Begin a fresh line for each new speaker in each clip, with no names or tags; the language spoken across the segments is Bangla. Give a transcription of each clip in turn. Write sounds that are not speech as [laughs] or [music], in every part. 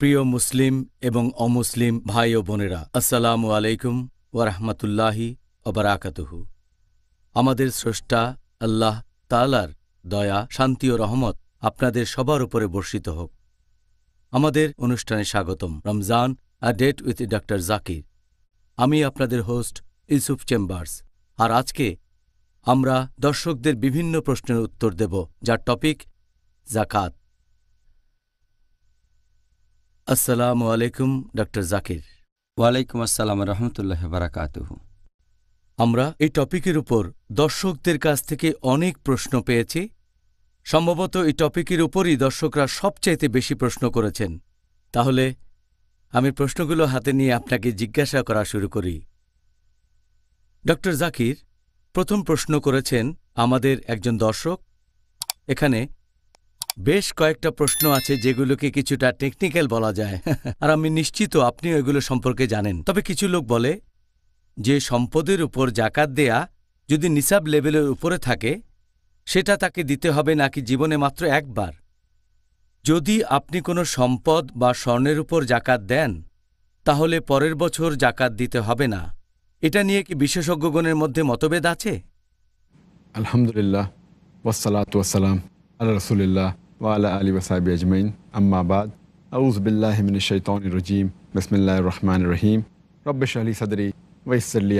প্রিয় মুসলিম এবং অমুসলিম ভাই ও বোনেরা আসসালামু আলাইকুম ওরহমতুল্লাহি অবরাকাতুহু আমাদের স্রষ্টা আল্লাহ তালার দয়া শান্তি ও রহমত আপনাদের সবার উপরে বর্ষিত হোক আমাদের অনুষ্ঠানে স্বাগতম Ramzan a date with doctor Zakir আমি আপনাদের হোস্ট ইউসুফ চেম্বার্স আর আজকে আমরা দর্শকদের বিভিন্ন প্রশ্নের উত্তর দেব যার টপিক জাকাত আসসালামু আলাইকুম ডক্টর জাকির ওয়ালাইকুম আসসালাম রহমতুল্লাহ বারাকাতুহু আমরা এই টপিকের উপর দর্শকদের কাছ থেকে অনেক প্রশ্ন পেয়েছি সম্ভবত এই টপিকের উপরই দর্শকরা সবচাইতে বেশি প্রশ্ন করেছেন তাহলে আমি প্রশ্নগুলো হাতে নিয়ে আপনাকে জিজ্ঞাসা করা শুরু করি ডক্টর জাকির প্রথম প্রশ্ন করেছেন আমাদের একজন দর্শক এখানে বেশ কয়েকটা প্রশ্ন আছে যেগুলোকে কিছুটা টেকনিক্যাল বলা যায় [laughs] আর আমি নিশ্চিত আপনিও এগুলো সম্পর্কে জানেন তবে কিছু লোক বলে যে সম্পদের উপর জাকাত দেয়া যদি নিসাব লেভেলের উপরে থাকে সেটা তাকে দিতে হবে নাকি জীবনে মাত্র একবার যদি আপনি কোনো সম্পদ বা স্বর্ণের উপর জাকাত দেন তাহলে পরের বছর জাকাত দিতে হবে না এটা নিয়ে কি বিশেষজ্ঞগণের মধ্যে মতভেদ আছে আলহামদুলিল্লাহ ওয়াসালাম আল্লাহ রসুলিল্লাহ ওয়ালা
আম্মাবাদ রহমান রহিম রব্বেশ আলী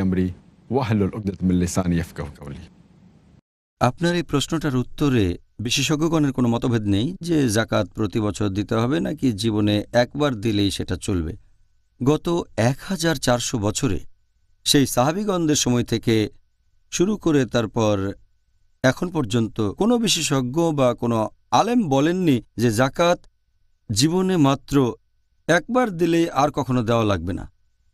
আপনার এই প্রশ্নটার উত্তরে বিশেষজ্ঞগণের কোনো মতভেদ নেই যে জাকাত প্রতি বছর দিতে হবে নাকি জীবনে একবার দিলেই সেটা চলবে গত এক হাজার চারশো বছরে সেই সাহাবিগণদের সময় থেকে শুরু করে তারপর এখন পর্যন্ত কোনো বিশেষজ্ঞ বা কোনো আলেম বলেননি যে জাকাত জীবনে মাত্র একবার দিলেই আর কখনো দেওয়া লাগবে না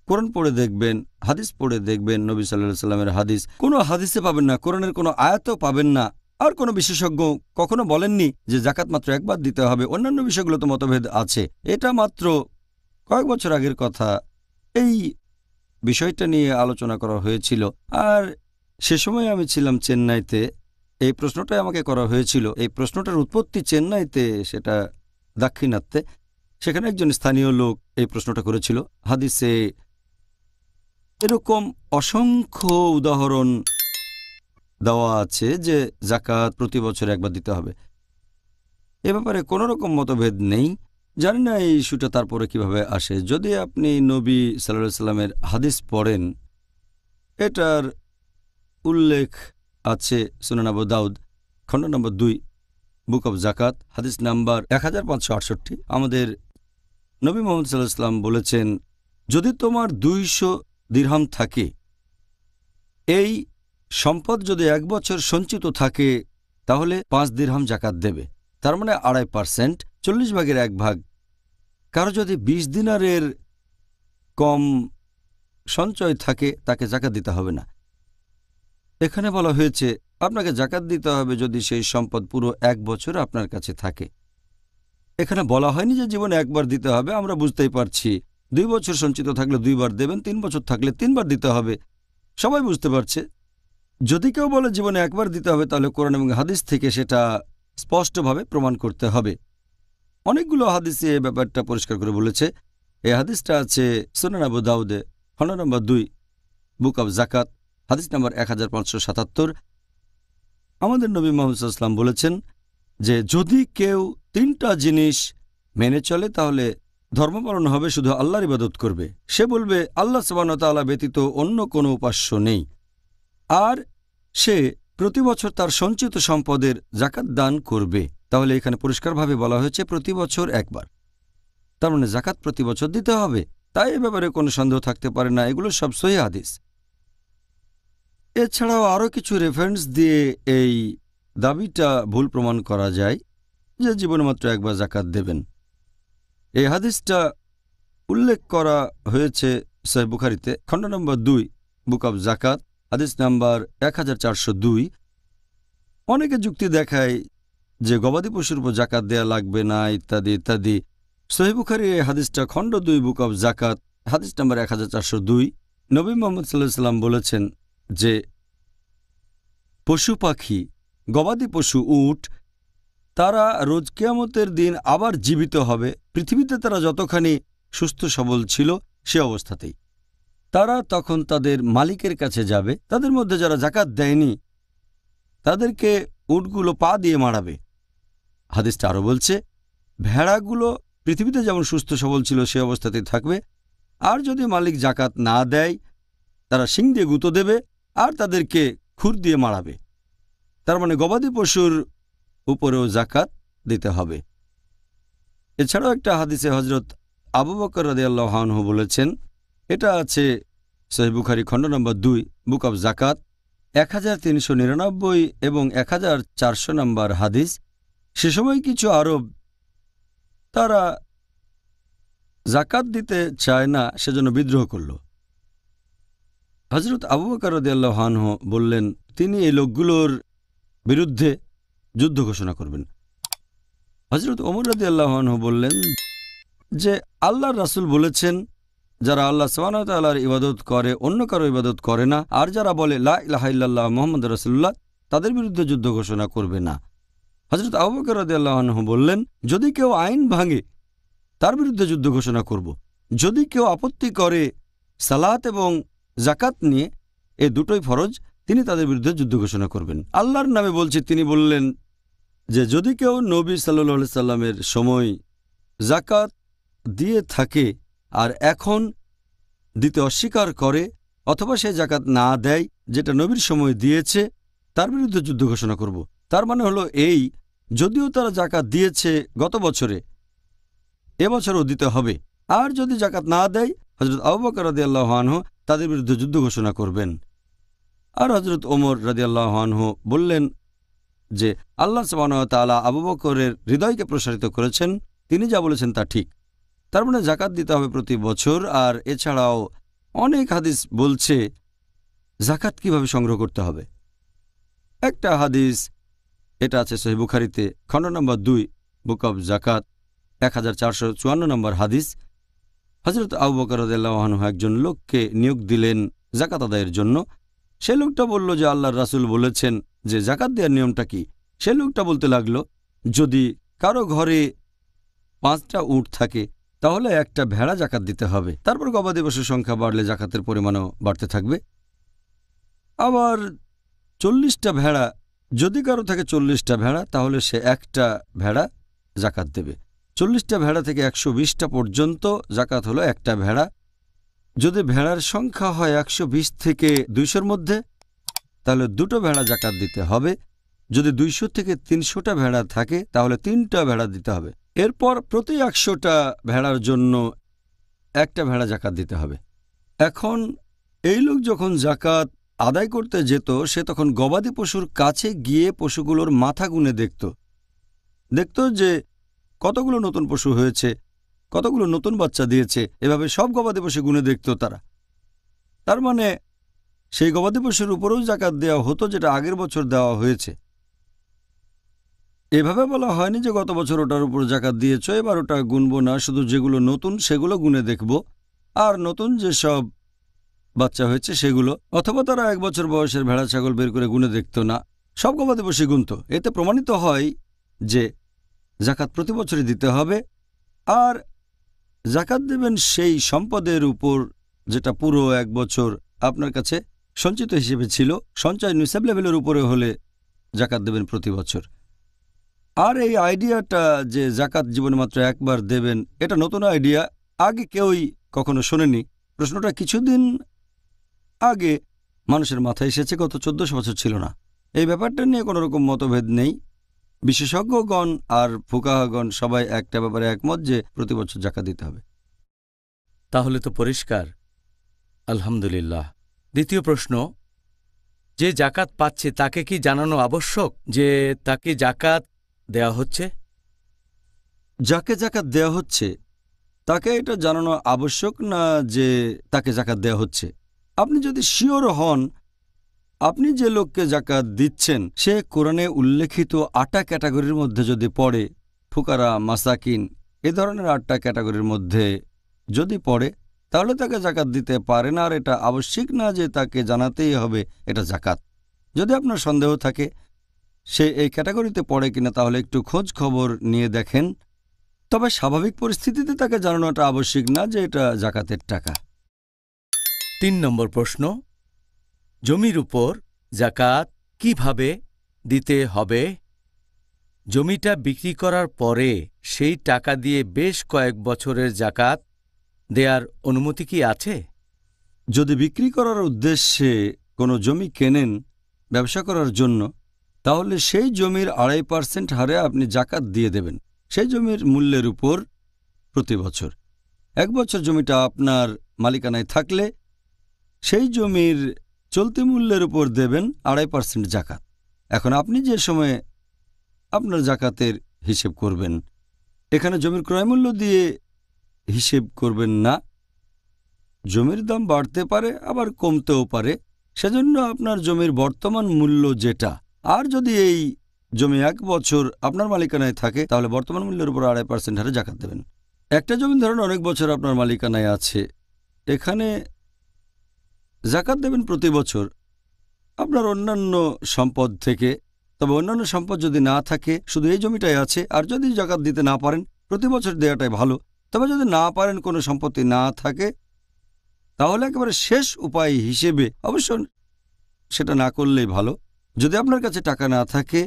কোরআন পড়ে দেখবেন হাদিস পড়ে দেখবেন নবী সাল্লা সাল্লামের হাদিস কোনো হাদিসে পাবেন না কোরআনের কোনো আয়াতও পাবেন না আর কোনো বিশেষজ্ঞ কখনো বলেননি যে জাকাত মাত্র একবার দিতে হবে অন্যান্য বিষয়গুলো তো মতভেদ আছে এটা মাত্র কয়েক বছর আগের কথা এই বিষয়টা নিয়ে আলোচনা করা হয়েছিল আর সে সময় আমি ছিলাম চেন্নাইতে এই প্রশ্নটাই আমাকে করা হয়েছিল এই প্রশ্নটার উৎপত্তি চেন্নাইতে সেটা দাক্ষিণাত্যে সেখানে একজন স্থানীয় লোক এই প্রশ্নটা করেছিল হাদিসে এরকম অসংখ্য উদাহরণ দেওয়া আছে যে জাকাত প্রতি বছর একবার দিতে হবে এ ব্যাপারে কোনো রকম মতভেদ নেই জানি না এই ইস্যুটা তারপরে কিভাবে আসে যদি আপনি নবী সাল্লা সাল্লামের হাদিস পড়েন এটার উল্লেখ আছে সুনান আবু দাউদ খণ্ড নম্বর দুই বুক অব জাকাত হাদিস নাম্বার এক আমাদের নবী মোহাম্মদ সাল্লাহ ইসলাম বলেছেন যদি তোমার দুইশো দীর্হাম থাকে এই সম্পদ যদি এক বছর সঞ্চিত থাকে তাহলে পাঁচ দীর্হাম জাকাত দেবে তার মানে আড়াই পার্সেন্ট চল্লিশ ভাগের এক ভাগ কারো যদি বিশ দিনারের কম সঞ্চয় থাকে তাকে জাকাত দিতে হবে না এখানে বলা হয়েছে আপনাকে জাকাত দিতে হবে যদি সেই সম্পদ পুরো এক বছর আপনার কাছে থাকে এখানে বলা হয়নি যে জীবনে একবার দিতে হবে আমরা বুঝতেই পারছি দুই বছর সঞ্চিত থাকলে দুইবার দেবেন তিন বছর থাকলে তিনবার দিতে হবে সবাই বুঝতে পারছে যদি কেউ বলে জীবনে একবার দিতে হবে তাহলে কোরআন এবং হাদিস থেকে সেটা স্পষ্টভাবে প্রমাণ করতে হবে অনেকগুলো হাদিসে এ ব্যাপারটা পরিষ্কার করে বলেছে এই হাদিসটা আছে সোনান আবু দাউদে খন্ড নম্বর দুই বুক অব জাকাত হাদিস নম্বর এক হাজার পাঁচশো সাতাত্তর আমাদের নবী মোহাম্মদ ইসলাম বলেছেন যে যদি কেউ তিনটা জিনিস মেনে চলে তাহলে ধর্মপালন হবে শুধু আল্লাহর ইবাদত করবে সে বলবে আল্লাহ সবানতালা ব্যতীত অন্য কোনো উপাস্য নেই আর সে প্রতি বছর তার সঞ্চিত সম্পদের জাকাত দান করবে তাহলে এখানে পরিষ্কারভাবে বলা হয়েছে প্রতি বছর একবার তার মানে জাকাত প্রতি বছর দিতে হবে তাই এ ব্যাপারে কোনো সন্দেহ থাকতে পারে না এগুলো সব সহি হাদিস এছাড়াও আরও কিছু রেফারেন্স দিয়ে এই দাবিটা ভুল প্রমাণ করা যায় যে জীবনমাত্র মাত্র একবার জাকাত দেবেন এই হাদিসটা উল্লেখ করা হয়েছে সাহেব বুখারিতে খণ্ড নম্বর দুই বুক অব জাকাত হাদিস নাম্বার এক অনেকে যুক্তি দেখায় যে গবাদি পশুর উপর জাকাত দেয়া লাগবে না ইত্যাদি ইত্যাদি বুখারি এই হাদিসটা খণ্ড দুই বুক অব জাকাত হাদিস নাম্বার এক হাজার চারশো দুই নবী মোহাম্মদ সাল্লাহ সাল্লাম বলেছেন যে পশু পাখি গবাদি পশু উট তারা রোজ কেয়ামতের দিন আবার জীবিত হবে পৃথিবীতে তারা যতখানি সুস্থ সবল ছিল সে অবস্থাতেই তারা তখন তাদের মালিকের কাছে যাবে তাদের মধ্যে যারা জাকাত দেয়নি তাদেরকে উটগুলো পা দিয়ে মারাবে হাদিসটা আরও বলছে ভেড়াগুলো পৃথিবীতে যেমন সুস্থ সবল ছিল সে অবস্থাতেই থাকবে আর যদি মালিক জাকাত না দেয় তারা শিং দিয়ে গুঁতো দেবে আর তাদেরকে খুর দিয়ে মারাবে তার মানে গবাদি পশুর উপরেও জাকাত দিতে হবে এছাড়াও একটা হাদিসে হজরত আবু বকর রাজিয়াল্লাহানহু বলেছেন এটা আছে সহিবুখারি খণ্ড নম্বর দুই বুক অব জাকাত এক এবং এক নম্বর হাদিস সে সময় কিছু আরব তারা জাকাত দিতে চায় না সেজন্য বিদ্রোহ করল হজরত আবু বাকারদাহানহ বললেন তিনি এই লোকগুলোর বিরুদ্ধে যুদ্ধ ঘোষণা করবেন হজরত ওমর রদি বললেন যে আল্লাহর রাসুল বলেছেন যারা আল্লাহ সামানতাল্লাহর ইবাদত করে অন্য কারো ইবাদত করে না আর যারা বলে লা মোহাম্মদ রসুল্লাহ তাদের বিরুদ্ধে যুদ্ধ ঘোষণা করবে না হজরত আবু বকর বললেন যদি কেউ আইন ভাঙে তার বিরুদ্ধে যুদ্ধ ঘোষণা করব যদি কেউ আপত্তি করে সালাত এবং জাকাত নিয়ে এ দুটোই ফরজ তিনি তাদের বিরুদ্ধে যুদ্ধ ঘোষণা করবেন আল্লাহর নামে বলছে তিনি বললেন যে যদি কেউ নবী সাল্লি সাল্লামের সময় জাকাত দিয়ে থাকে আর এখন দিতে অস্বীকার করে অথবা সে জাকাত না দেয় যেটা নবীর সময় দিয়েছে তার বিরুদ্ধে যুদ্ধ ঘোষণা করব তার মানে হলো এই যদিও তারা জাকাত দিয়েছে গত বছরে এবছরও দিতে হবে আর যদি জাকাত না দেয় হজরত আবু বকর আল্লাহ আনহ তাদের বিরুদ্ধে যুদ্ধ ঘোষণা করবেন আর হজরত ওমর রাজিয়াল্লাহানহু বললেন যে আল্লাহ সাবানতালা আবু বকরের হৃদয়কে প্রসারিত করেছেন তিনি যা বলেছেন তা ঠিক তার মানে জাকাত দিতে হবে প্রতি বছর আর এছাড়াও অনেক হাদিস বলছে জাকাত কিভাবে সংগ্রহ করতে হবে একটা হাদিস এটা আছে সহি বুখারিতে খণ্ড নম্বর দুই বুক অব জাকাত এক নম্বর হাদিস হজরত আবু বকর রদাহন একজন লোককে নিয়োগ দিলেন জাকাত আদায়ের জন্য সে লোকটা বলল যে আল্লাহর রাসুল বলেছেন যে জাকাত দেওয়ার নিয়মটা কি সে লোকটা বলতে লাগলো যদি কারো ঘরে পাঁচটা উট থাকে তাহলে একটা ভেড়া জাকাত দিতে হবে তারপর গবাদি পশুর সংখ্যা বাড়লে জাকাতের পরিমাণও বাড়তে থাকবে আবার চল্লিশটা ভেড়া যদি কারো থাকে চল্লিশটা ভেড়া তাহলে সে একটা ভেড়া জাকাত দেবে চল্লিশটা ভেড়া থেকে একশো বিশটা পর্যন্ত জাকাত হলো একটা ভেড়া যদি ভেড়ার সংখ্যা হয় একশো বিশ থেকে দুইশোর মধ্যে তাহলে দুটো ভেড়া জাকাত দিতে হবে যদি দুইশো থেকে তিনশোটা ভেড়া থাকে তাহলে তিনটা ভেড়া দিতে হবে এরপর প্রতি একশোটা ভেড়ার জন্য একটা ভেড়া জাকাত দিতে হবে এখন এই লোক যখন জাকাত আদায় করতে যেত সে তখন গবাদি পশুর কাছে গিয়ে পশুগুলোর মাথা গুনে দেখত দেখত যে কতগুলো নতুন পশু হয়েছে কতগুলো নতুন বাচ্চা দিয়েছে এভাবে সব গবাদি পশু গুনে দেখত তারা তার মানে সেই গবাদি পশুর উপরেও জাকাত দেওয়া হতো যেটা আগের বছর দেওয়া হয়েছে এভাবে বলা হয়নি যে গত বছর ওটার উপর জাকাত দিয়েছ এবার ওটা গুনব না শুধু যেগুলো নতুন সেগুলো গুনে দেখব আর নতুন যেসব বাচ্চা হয়েছে সেগুলো অথবা তারা এক বছর বয়সের ভেড়া ছাগল বের করে গুনে দেখত না সব গবাদি পশু গুনত এতে প্রমাণিত হয় যে জাকাত প্রতি বছরে দিতে হবে আর জাকাত দেবেন সেই সম্পদের উপর যেটা পুরো এক বছর আপনার কাছে সঞ্চিত হিসেবে ছিল সঞ্চয় নিসাব লেভেলের উপরে হলে জাকাত দেবেন প্রতি বছর আর এই আইডিয়াটা যে জাকাত জীবনে মাত্র একবার দেবেন এটা নতুন আইডিয়া আগে কেউই কখনো শোনেনি প্রশ্নটা কিছুদিন আগে মানুষের মাথায় এসেছে গত চোদ্দশো বছর ছিল না এই ব্যাপারটা নিয়ে কোনোরকম মতভেদ নেই বিশেষজ্ঞগণ আর ফুকাহাগণ সবাই একটা ব্যাপারে একমত
যে প্রতি বছর জাকা দিতে হবে তাহলে তো পরিষ্কার আলহামদুলিল্লাহ দ্বিতীয় প্রশ্ন যে জাকাত পাচ্ছে তাকে কি জানানো আবশ্যক যে তাকে জাকাত দেয়া হচ্ছে যাকে জাকাত
দেয়া হচ্ছে তাকে এটা জানানো আবশ্যক না যে তাকে জাকাত দেয়া হচ্ছে আপনি যদি শিওর হন আপনি যে লোককে জাকাত দিচ্ছেন সে কোরআনে উল্লেখিত আটা ক্যাটাগরির মধ্যে যদি পড়ে ফুকারা মাসাকিন এ ধরনের আটটা ক্যাটাগরির মধ্যে যদি পড়ে তাহলে তাকে জাকাত দিতে পারে না আর এটা আবশ্যিক না যে তাকে জানাতেই হবে এটা জাকাত যদি আপনার সন্দেহ থাকে সে এই ক্যাটাগরিতে পড়ে কিনা তাহলে একটু খোঁজ খবর নিয়ে দেখেন তবে স্বাভাবিক
পরিস্থিতিতে তাকে জানানোটা আবশ্যিক না যে এটা জাকাতের টাকা তিন নম্বর প্রশ্ন জমির উপর জাকাত কিভাবে দিতে হবে জমিটা বিক্রি করার পরে সেই টাকা দিয়ে বেশ কয়েক বছরের জাকাত দেয়ার অনুমতি কি আছে যদি বিক্রি করার উদ্দেশ্যে কোনো জমি কেনেন ব্যবসা করার জন্য তাহলে
সেই জমির আড়াই পার্সেন্ট হারে আপনি জাকাত দিয়ে দেবেন সেই জমির মূল্যের উপর প্রতি বছর এক বছর জমিটা আপনার মালিকানায় থাকলে সেই জমির চলতি মূল্যের উপর দেবেন আড়াই পার্সেন্ট জাকাত এখন আপনি যে সময়ে আপনার জাকাতের হিসেব করবেন এখানে জমির ক্রয়মূল্য দিয়ে হিসেব করবেন না জমির দাম বাড়তে পারে আবার কমতেও পারে সেজন্য আপনার জমির বর্তমান মূল্য যেটা আর যদি এই জমি এক বছর আপনার মালিকানায় থাকে তাহলে বর্তমান মূল্যের উপর আড়াই পার্সেন্ট হারে জাকাত দেবেন একটা জমি ধরেন অনেক বছর আপনার মালিকানায় আছে এখানে জাকাত দেবেন প্রতি বছর আপনার অন্যান্য সম্পদ থেকে তবে অন্যান্য সম্পদ যদি না থাকে শুধু এই জমিটাই আছে আর যদি জাকাত দিতে না পারেন প্রতি বছর দেওয়াটাই ভালো তবে যদি না পারেন কোনো সম্পত্তি না থাকে তাহলে একেবারে শেষ উপায় হিসেবে অবশ্য সেটা না করলেই ভালো যদি আপনার কাছে টাকা না থাকে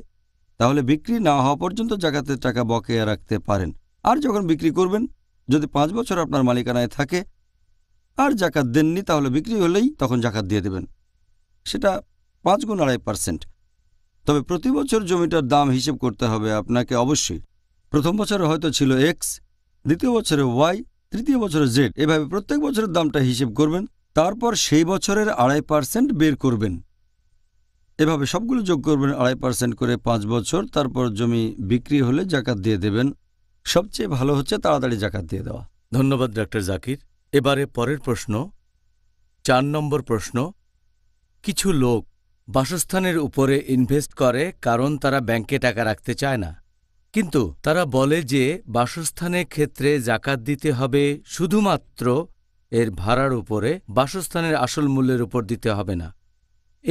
তাহলে বিক্রি না হওয়া পর্যন্ত জাকাতের টাকা বকেয়া রাখতে পারেন আর যখন বিক্রি করবেন যদি পাঁচ বছর আপনার মালিকানায় থাকে আর জাকাত দেননি তাহলে বিক্রি হলেই তখন জাকাত দিয়ে দেবেন সেটা পাঁচ গুণ আড়াই পার্সেন্ট তবে প্রতি বছর জমিটার দাম হিসেব করতে হবে আপনাকে অবশ্যই প্রথম বছরে হয়তো ছিল এক্স দ্বিতীয় বছরে ওয়াই তৃতীয় বছরে জেড এভাবে প্রত্যেক বছরের দামটা হিসেব করবেন তারপর সেই বছরের আড়াই পার্সেন্ট বের করবেন এভাবে সবগুলো যোগ করবেন আড়াই পার্সেন্ট করে পাঁচ বছর তারপর জমি বিক্রি হলে জাকাত দিয়ে দেবেন সবচেয়ে ভালো হচ্ছে
তাড়াতাড়ি জাকাত দিয়ে দেওয়া ধন্যবাদ ডাক্তার জাকির এবারে পরের প্রশ্ন চার নম্বর প্রশ্ন কিছু লোক বাসস্থানের উপরে ইনভেস্ট করে কারণ তারা ব্যাংকে টাকা রাখতে চায় না কিন্তু তারা বলে যে বাসস্থানের ক্ষেত্রে জাকাত দিতে হবে শুধুমাত্র এর ভাড়ার উপরে বাসস্থানের আসল মূল্যের উপর দিতে হবে না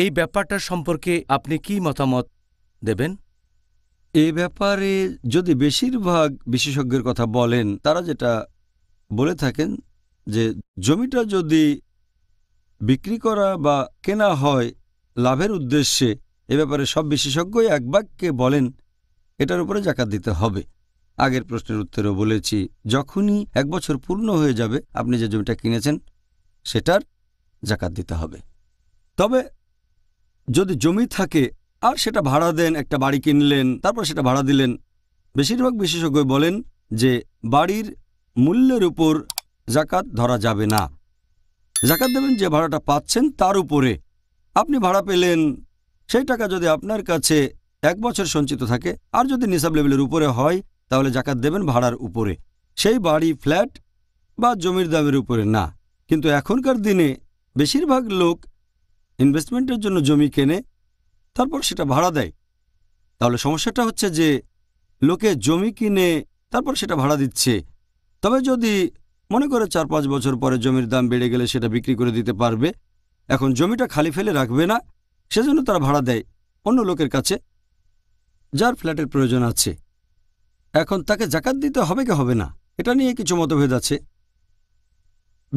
এই ব্যাপারটা সম্পর্কে আপনি কি মতামত দেবেন এ ব্যাপারে যদি বেশিরভাগ বিশেষজ্ঞের কথা বলেন
তারা যেটা বলে থাকেন যে জমিটা যদি বিক্রি করা বা কেনা হয় লাভের উদ্দেশ্যে এ ব্যাপারে সব বিশেষজ্ঞই এক বাক্যে বলেন এটার উপরে জাকাত দিতে হবে আগের প্রশ্নের উত্তরেও বলেছি যখনই এক বছর পূর্ণ হয়ে যাবে আপনি যে জমিটা কিনেছেন সেটার জাকাত দিতে হবে তবে যদি জমি থাকে আর সেটা ভাড়া দেন একটা বাড়ি কিনলেন তারপর সেটা ভাড়া দিলেন বেশিরভাগ বিশেষজ্ঞ বলেন যে বাড়ির মূল্যের উপর জাকাত ধরা যাবে না জাকাত দেবেন যে ভাড়াটা পাচ্ছেন তার উপরে আপনি ভাড়া পেলেন সেই টাকা যদি আপনার কাছে এক বছর সঞ্চিত থাকে আর যদি নিসাব লেভেলের উপরে হয় তাহলে জাকাত দেবেন ভাড়ার উপরে সেই বাড়ি ফ্ল্যাট বা জমির দামের উপরে না কিন্তু এখনকার দিনে বেশিরভাগ লোক ইনভেস্টমেন্টের জন্য জমি কেনে তারপর সেটা ভাড়া দেয় তাহলে সমস্যাটা হচ্ছে যে লোকে জমি কিনে তারপর সেটা ভাড়া দিচ্ছে তবে যদি মনে করে চার পাঁচ বছর পরে জমির দাম বেড়ে গেলে সেটা বিক্রি করে দিতে পারবে এখন জমিটা খালি ফেলে রাখবে না সেজন্য তারা ভাড়া দেয় অন্য লোকের কাছে যার ফ্ল্যাটের প্রয়োজন আছে এখন তাকে জাকাত দিতে হবে কি হবে না এটা নিয়ে কিছু মতভেদ আছে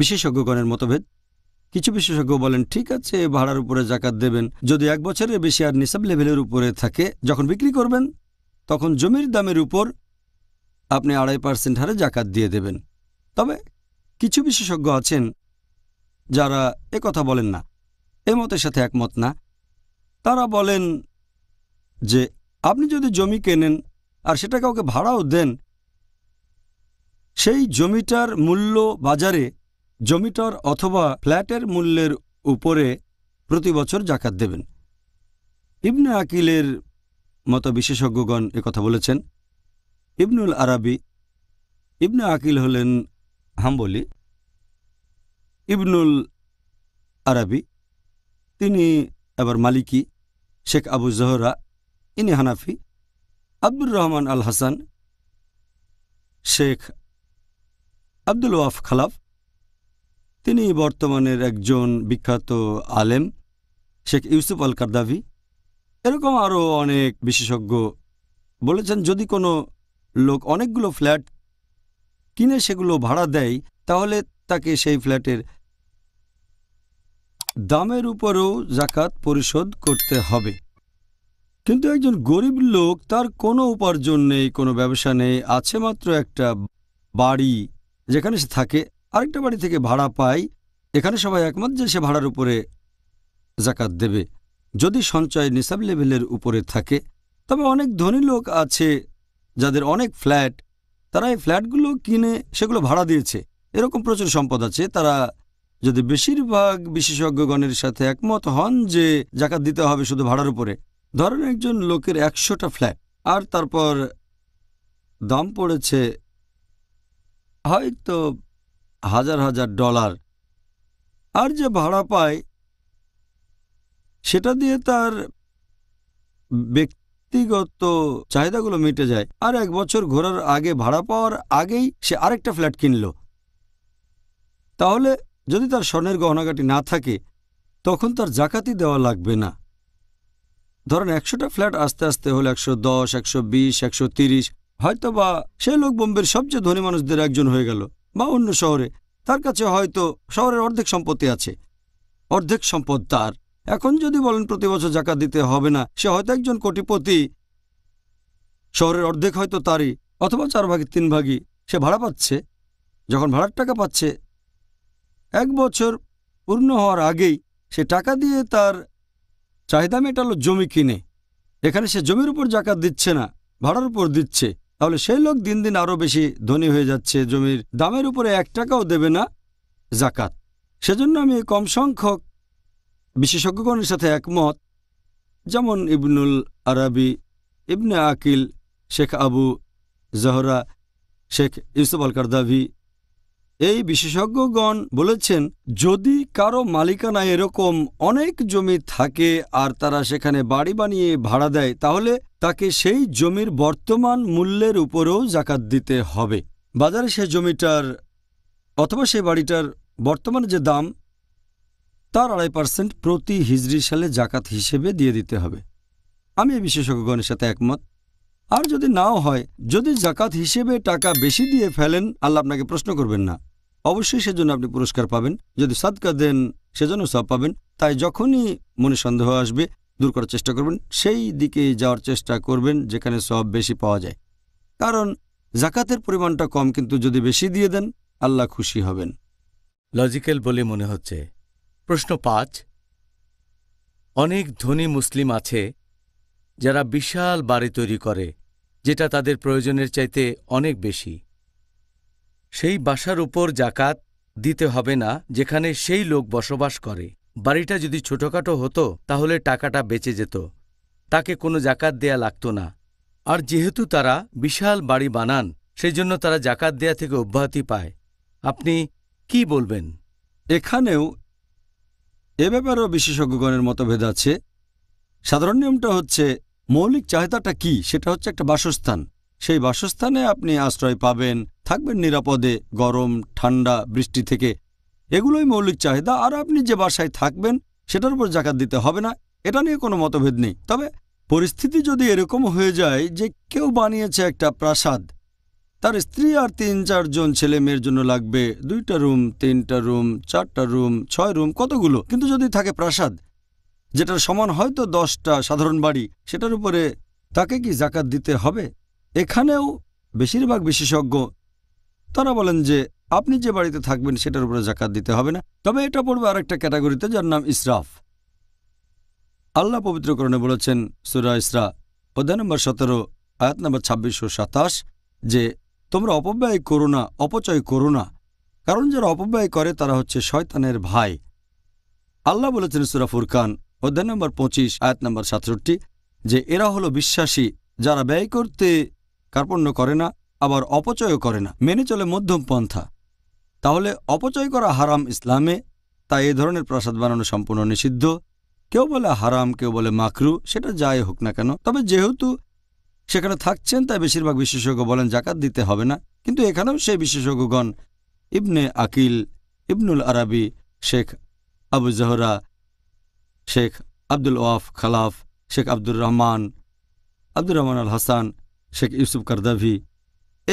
বিশেষজ্ঞগণের মতভেদ কিছু বিশেষজ্ঞ বলেন ঠিক আছে ভাড়ার উপরে জাকাত দেবেন যদি এক বছরের বেশি আর নিসাব লেভেলের উপরে থাকে যখন বিক্রি করবেন তখন জমির দামের উপর আপনি আড়াই পার্সেন্ট হারে জাকাত দিয়ে দেবেন তবে কিছু বিশেষজ্ঞ আছেন যারা এ কথা বলেন না এ মতের সাথে একমত না তারা বলেন যে আপনি যদি জমি কেনেন আর সেটা কাউকে ভাড়াও দেন সেই জমিটার মূল্য বাজারে জমিটার অথবা ফ্ল্যাটের মূল্যের উপরে প্রতি বছর জাকাত দেবেন ইবনে আকিলের মতো বিশেষজ্ঞগণ কথা বলেছেন ইবনুল আরাবি ইবনে আকিল হলেন হাম্বলি ইবনুল আরবি তিনি আবার মালিকি শেখ আবু জহরা ইনি হানাফি আব্দুর রহমান আল হাসান শেখ আব্দুল ওয়াফ খালাফ তিনি বর্তমানের একজন বিখ্যাত আলেম শেখ ইউসুফ আল কারদাভি এরকম আরও অনেক বিশেষজ্ঞ বলেছেন যদি কোনো লোক অনেকগুলো ফ্ল্যাট কিনে সেগুলো ভাড়া দেয় তাহলে তাকে সেই ফ্ল্যাটের দামের উপরও জাকাত পরিশোধ করতে হবে কিন্তু একজন গরিব লোক তার কোনো উপার্জন নেই কোনো ব্যবসা নেই আছে মাত্র একটা বাড়ি যেখানে সে থাকে আরেকটা বাড়ি থেকে ভাড়া পায় এখানে সবাই একমত যে সে ভাড়ার উপরে জাকাত দেবে যদি সঞ্চয় নিসাব লেভেলের উপরে থাকে তবে অনেক ধনী লোক আছে যাদের অনেক ফ্ল্যাট তারা এই ফ্ল্যাটগুলো কিনে সেগুলো ভাড়া দিয়েছে এরকম প্রচুর সম্পদ আছে তারা যদি বেশিরভাগ বিশেষজ্ঞগণের সাথে একমত হন যে জাকাত দিতে হবে শুধু ভাড়ার উপরে ধরেন একজন লোকের একশোটা ফ্ল্যাট আর তারপর দাম পড়েছে হয়তো হাজার হাজার ডলার আর যে ভাড়া পায় সেটা দিয়ে তার ব্যক্তি ব্যক্তিগত চাহিদাগুলো মিটে যায় আর এক বছর ঘোরার আগে ভাড়া পাওয়ার আগেই সে আরেকটা ফ্ল্যাট কিনল তাহলে যদি তার স্বর্ণের গহনাগাটি না থাকে তখন তার জাকাতি দেওয়া লাগবে না ধরেন একশোটা ফ্ল্যাট আস্তে আস্তে হল একশো দশ একশো বিশ একশো তিরিশ হয়তো বা সে লোক বোম্বের সবচেয়ে ধনী মানুষদের একজন হয়ে গেল বা অন্য শহরে তার কাছে হয়তো শহরের অর্ধেক সম্পত্তি আছে অর্ধেক সম্পদ তার এখন যদি বলেন প্রতি বছর জাকাত দিতে হবে না সে হয়তো একজন কোটিপতি শহরের অর্ধেক হয়তো তারই অথবা চার ভাগে তিন ভাগই সে ভাড়া পাচ্ছে যখন ভাড়ার টাকা পাচ্ছে এক বছর পূর্ণ হওয়ার আগেই সে টাকা দিয়ে তার চাহিদা মেটালো জমি কিনে এখানে সে জমির উপর জাকাত দিচ্ছে না ভাড়ার উপর দিচ্ছে তাহলে সেই লোক দিন দিন আরও বেশি ধনী হয়ে যাচ্ছে জমির দামের উপরে এক টাকাও দেবে না জাকাত সেজন্য আমি কম সংখ্যক বিশেষজ্ঞগণের সাথে একমত যেমন ইবনুল আরবি ইবনে আকিল শেখ আবু জহরা শেখ ইউসুফ আল কারদাভি এই বিশেষজ্ঞগণ বলেছেন যদি কারো মালিকানা এরকম অনেক জমি থাকে আর তারা সেখানে বাড়ি বানিয়ে ভাড়া দেয় তাহলে তাকে সেই জমির বর্তমান মূল্যের উপরেও জাকাত দিতে হবে বাজারে সে জমিটার অথবা সে বাড়িটার বর্তমানে যে দাম তার আড়াই পার্সেন্ট প্রতি হিজড়ি সালে জাকাত হিসেবে দিয়ে দিতে হবে আমি এই বিশেষজ্ঞগণের সাথে একমত আর যদি নাও হয় যদি জাকাত হিসেবে টাকা বেশি দিয়ে ফেলেন আল্লাহ আপনাকে প্রশ্ন করবেন না অবশ্যই সেজন্য আপনি পুরস্কার পাবেন যদি সাদকা দেন সেজন্য সব পাবেন তাই যখনই মনে সন্দেহ আসবে দূর করার চেষ্টা করবেন সেই দিকে যাওয়ার চেষ্টা করবেন যেখানে সব বেশি পাওয়া যায় কারণ জাকাতের পরিমাণটা কম কিন্তু যদি
বেশি দিয়ে দেন আল্লাহ খুশি হবেন লজিক্যাল বলে মনে হচ্ছে প্রশ্ন পাঁচ অনেক ধনী মুসলিম আছে যারা বিশাল বাড়ি তৈরি করে যেটা তাদের প্রয়োজনের চাইতে অনেক বেশি সেই বাসার উপর জাকাত দিতে হবে না যেখানে সেই লোক বসবাস করে বাড়িটা যদি ছোটখাটো হতো তাহলে টাকাটা বেঁচে যেত তাকে কোনো জাকাত দেয়া লাগত না আর যেহেতু তারা বিশাল বাড়ি বানান সেই জন্য তারা জাকাত দেয়া থেকে অব্যাহতি পায় আপনি কি বলবেন এখানেও
এ ব্যাপারেও বিশেষজ্ঞগণের মতভেদ আছে সাধারণ নিয়মটা হচ্ছে মৌলিক চাহিদাটা কি সেটা হচ্ছে একটা বাসস্থান সেই বাসস্থানে আপনি আশ্রয় পাবেন থাকবেন নিরাপদে গরম ঠান্ডা বৃষ্টি থেকে এগুলোই মৌলিক চাহিদা আর আপনি যে বাসায় থাকবেন সেটার উপর জাকাত দিতে হবে না এটা নিয়ে কোনো মতভেদ নেই তবে পরিস্থিতি যদি এরকম হয়ে যায় যে কেউ বানিয়েছে একটা প্রাসাদ তার স্ত্রী আর তিন চারজন ছেলে মেয়ের জন্য লাগবে দুইটা রুম তিনটা রুম চারটা রুম ছয় রুম কতগুলো কিন্তু যদি থাকে প্রাসাদ যেটার সমান হয়তো দশটা সাধারণ বাড়ি সেটার উপরে তাকে কি জাকাত দিতে হবে এখানেও বেশিরভাগ বিশেষজ্ঞ তারা বলেন যে আপনি যে বাড়িতে থাকবেন সেটার উপরে জাকাত দিতে হবে না তবে এটা পড়বে আরেকটা ক্যাটাগরিতে যার নাম ইসরাফ আল্লাহ পবিত্রকরণে বলেছেন সুরা ইসরা অধ্যায় নম্বর সতেরো আয়াত নম্বর ছাব্বিশশো সাতাশ যে তোমরা অপব্যয় করো না অপচয় করো না কারণ যারা অপব্যয় করে তারা হচ্ছে শয়তানের ভাই আল্লাহ বলেছেন সুরা ফুরকান অধ্যায় নম্বর পঁচিশ আয়াত নম্বর সাতষট্টি যে এরা হলো বিশ্বাসী যারা ব্যয় করতে কার্পণ্য করে না আবার অপচয়ও করে না মেনে চলে মধ্যম পন্থা তাহলে অপচয় করা হারাম ইসলামে তাই এ ধরনের প্রাসাদ বানানো সম্পূর্ণ নিষিদ্ধ কেউ বলে হারাম কেউ বলে মাকরু সেটা যাই হোক না কেন তবে যেহেতু সেখানে থাকছেন তাই বেশিরভাগ বিশেষজ্ঞ বলেন জাকাত দিতে হবে না কিন্তু এখানেও সেই বিশেষজ্ঞগণ ইবনে আকিল ইবনুল আরবি শেখ আবু জহরা শেখ আব্দুল ওয়াফ খালাফ শেখ আব্দুর রহমান আব্দুর রহমান আল হাসান শেখ ইউসুফ কারদাভি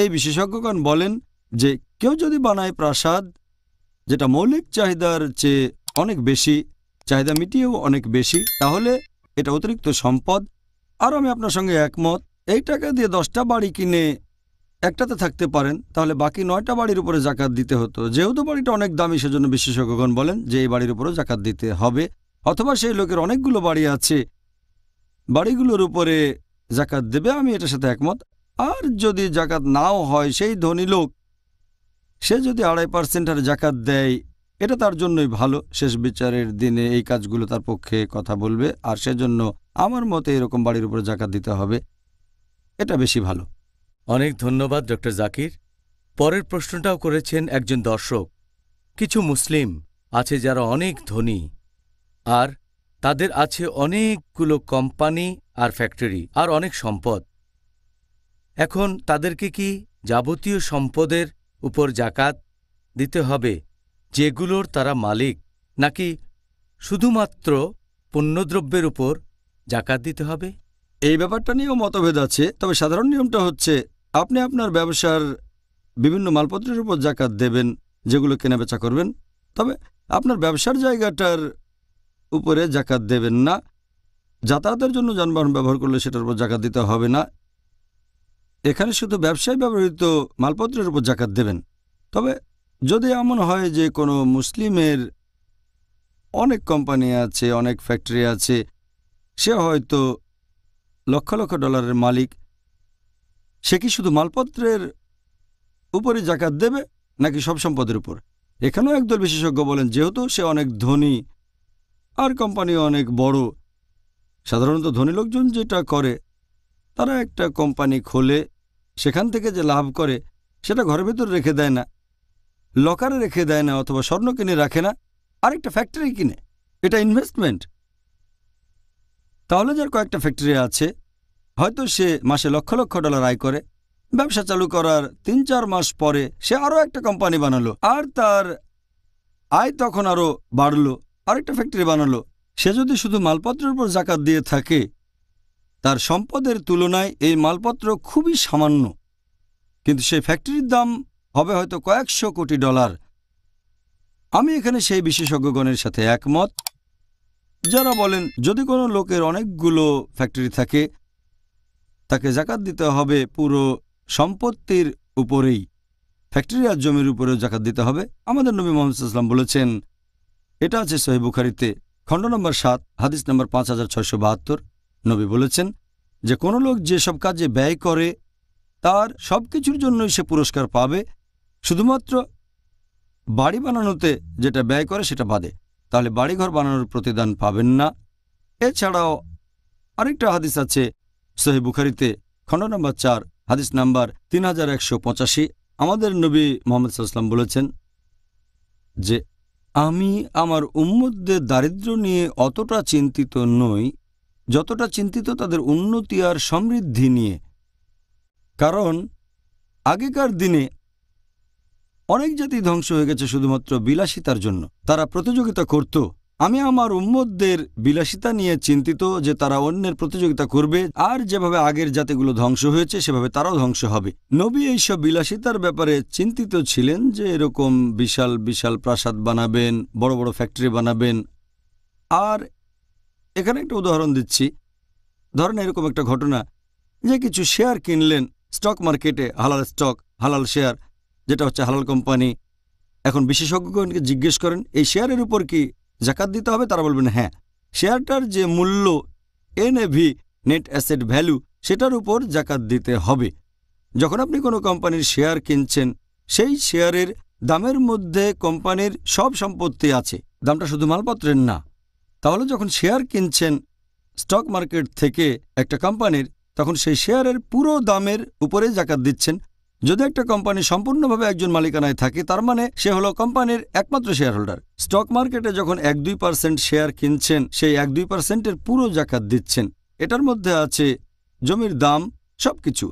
এই বিশেষজ্ঞগণ বলেন যে কেউ যদি বানায় প্রাসাদ যেটা মৌলিক চাহিদার চেয়ে অনেক বেশি চাহিদা মিটিয়েও অনেক বেশি তাহলে এটা অতিরিক্ত সম্পদ আর আমি আপনার সঙ্গে একমত এই টাকা দিয়ে দশটা বাড়ি কিনে একটাতে থাকতে পারেন তাহলে বাকি নয়টা বাড়ির উপরে জাকাত দিতে হতো যেহেতু বাড়িটা অনেক দামি সেজন্য বিশেষজ্ঞগণ বলেন যে এই বাড়ির উপরেও জাকাত দিতে হবে অথবা সেই লোকের অনেকগুলো বাড়ি আছে বাড়িগুলোর উপরে জাকাত দেবে আমি এটার সাথে একমত আর যদি জাকাত নাও হয় সেই ধনী লোক সে যদি আড়াই পার্সেন্ট আর জাকাত দেয় এটা তার জন্যই ভালো শেষ বিচারের দিনে এই কাজগুলো তার পক্ষে কথা বলবে আর সেজন্য আমার মতে এরকম বাড়ির উপরে জাকাত দিতে হবে
এটা বেশি ভালো অনেক ধন্যবাদ ডক্টর জাকির পরের প্রশ্নটাও করেছেন একজন দর্শক কিছু মুসলিম আছে যারা অনেক ধনী আর তাদের আছে অনেকগুলো কোম্পানি আর ফ্যাক্টরি আর অনেক সম্পদ এখন তাদেরকে কি যাবতীয় সম্পদের উপর জাকাত দিতে হবে যেগুলোর তারা মালিক নাকি শুধুমাত্র পণ্যদ্রব্যের উপর জাকাত দিতে হবে এই ব্যাপারটা নিয়েও
মতভেদ আছে তবে সাধারণ নিয়মটা হচ্ছে আপনি আপনার ব্যবসার বিভিন্ন মালপত্রের উপর জাকাত দেবেন যেগুলো কেনাবেচা করবেন তবে আপনার ব্যবসার জায়গাটার উপরে জাকাত দেবেন না যাতায়াতের জন্য যানবাহন ব্যবহার করলে সেটার উপর জাকাত দিতে হবে না এখানে শুধু ব্যবসায় ব্যবহৃত মালপত্রের উপর জাকাত দেবেন তবে যদি এমন হয় যে কোনো মুসলিমের অনেক কোম্পানি আছে অনেক ফ্যাক্টরি আছে সে হয়তো লক্ষ লক্ষ ডলারের মালিক সে কি শুধু মালপত্রের উপরে জাকাত দেবে নাকি সব সম্পদের উপর এখানেও একদল বিশেষজ্ঞ বলেন যেহেতু সে অনেক ধনী আর কোম্পানি অনেক বড় সাধারণত ধনী লোকজন যেটা করে তারা একটা কোম্পানি খোলে সেখান থেকে যে লাভ করে সেটা ঘরের ভেতর রেখে দেয় না লকারে রেখে দেয় না অথবা স্বর্ণ কিনে রাখে না আরেকটা ফ্যাক্টরি কিনে এটা ইনভেস্টমেন্ট তাহলে যার কয়েকটা ফ্যাক্টরি আছে হয়তো সে মাসে লক্ষ লক্ষ ডলার আয় করে ব্যবসা চালু করার তিন চার মাস পরে সে আরও একটা কোম্পানি বানালো আর তার আয় তখন আরও বাড়ল আরেকটা ফ্যাক্টরি বানালো সে যদি শুধু মালপত্রের উপর জাকাত দিয়ে থাকে তার সম্পদের তুলনায় এই মালপত্র খুবই সামান্য কিন্তু সেই ফ্যাক্টরির দাম হবে হয়তো কয়েকশো কোটি ডলার আমি এখানে সেই বিশেষজ্ঞগণের সাথে একমত যারা বলেন যদি কোনো লোকের অনেকগুলো ফ্যাক্টরি থাকে তাকে জাকাত দিতে হবে পুরো সম্পত্তির উপরেই ফ্যাক্টরি আর জমির উপরেও জাকাত দিতে হবে আমাদের নবী মোহাম্মদ ইসলাম বলেছেন এটা আছে সোহেব বুখারিতে খণ্ড নম্বর সাত হাদিস নম্বর পাঁচ হাজার ছয়শো বাহাত্তর নবী বলেছেন যে কোনো লোক যেসব কাজে ব্যয় করে তার সব কিছুর জন্যই সে পুরস্কার পাবে শুধুমাত্র বাড়ি বানানোতে যেটা ব্যয় করে সেটা বাদে তাহলে বাড়িঘর বানানোর প্রতিদান পাবেন না এছাড়াও আরেকটা হাদিস আছে সহি বুখারিতে খণ্ড নম্বর চার হাদিস নাম্বার তিন আমাদের নবী মোহাম্মদ সাল্লাম বলেছেন যে আমি আমার উম্মদদের দারিদ্র নিয়ে অতটা চিন্তিত নই যতটা চিন্তিত তাদের উন্নতি আর সমৃদ্ধি নিয়ে কারণ আগেকার দিনে অনেক জাতি ধ্বংস হয়ে গেছে শুধুমাত্র বিলাসিতার জন্য তারা প্রতিযোগিতা করত আমি আমার উম্মদদের বিলাসিতা নিয়ে চিন্তিত যে তারা অন্যের প্রতিযোগিতা করবে আর যেভাবে আগের জাতিগুলো ধ্বংস হয়েছে সেভাবে তারাও ধ্বংস হবে নবী এইসব বিলাসিতার ব্যাপারে চিন্তিত ছিলেন যে এরকম বিশাল বিশাল প্রাসাদ বানাবেন বড় বড় ফ্যাক্টরি বানাবেন আর এখানে একটা উদাহরণ দিচ্ছি ধরেন এরকম একটা ঘটনা যে কিছু শেয়ার কিনলেন স্টক মার্কেটে হালাল স্টক হালাল শেয়ার যেটা হচ্ছে হালাল কোম্পানি এখন বিশেষজ্ঞগণকে জিজ্ঞেস করেন এই শেয়ারের উপর কি জাকাত দিতে হবে তারা বলবেন হ্যাঁ শেয়ারটার যে মূল্য এনএভি নেট অ্যাসেট ভ্যালু সেটার উপর জাকাত দিতে হবে যখন আপনি কোনো কোম্পানির শেয়ার কিনছেন সেই শেয়ারের দামের মধ্যে কোম্পানির সব সম্পত্তি আছে দামটা শুধু মালপত্রের না তাহলে যখন শেয়ার কিনছেন স্টক মার্কেট থেকে একটা কোম্পানির তখন সেই শেয়ারের পুরো দামের উপরে জাকাত দিচ্ছেন যদি একটা কোম্পানি সম্পূর্ণভাবে একজন মালিকানায় থাকে তার মানে সে হলো কোম্পানির একমাত্র শেয়ার হোল্ডার স্টক মার্কেটে যখন এক দুই পার্সেন্ট শেয়ার কিনছেন সেই এক দুই পার্সেন্টের পুরো জাকাত দিচ্ছেন এটার মধ্যে আছে জমির দাম সব কিছু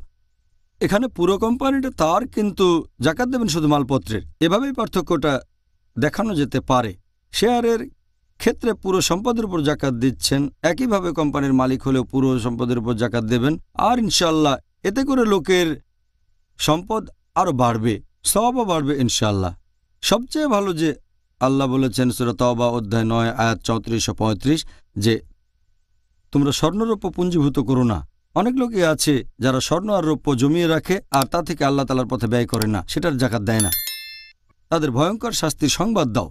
এখানে পুরো কোম্পানিটা তার কিন্তু জাকাত দেবেন শুধু মালপত্রের এভাবেই পার্থক্যটা দেখানো যেতে পারে শেয়ারের ক্ষেত্রে পুরো সম্পদের উপর জাকাত দিচ্ছেন একইভাবে কোম্পানির মালিক হলেও পুরো সম্পদের উপর জাকাত দেবেন আর ইনশাল্লাহ এতে করে লোকের সম্পদ আরও বাড়বে সবও বাড়বে ইনশাল্লাহ সবচেয়ে ভালো যে আল্লাহ বলেছেন সুরতবা অধ্যায় নয় আয়াত চৌত্রিশশো পঁয়ত্রিশ যে তোমরা স্বর্ণরৌপ্য পুঞ্জীভূত করো না অনেক লোকই আছে যারা স্বর্ণ আর রৌপ্য জমিয়ে রাখে আর তা থেকে আল্লাহ তালার পথে ব্যয় করে না সেটার জাকাত দেয় না তাদের ভয়ঙ্কর শাস্তির সংবাদ দাও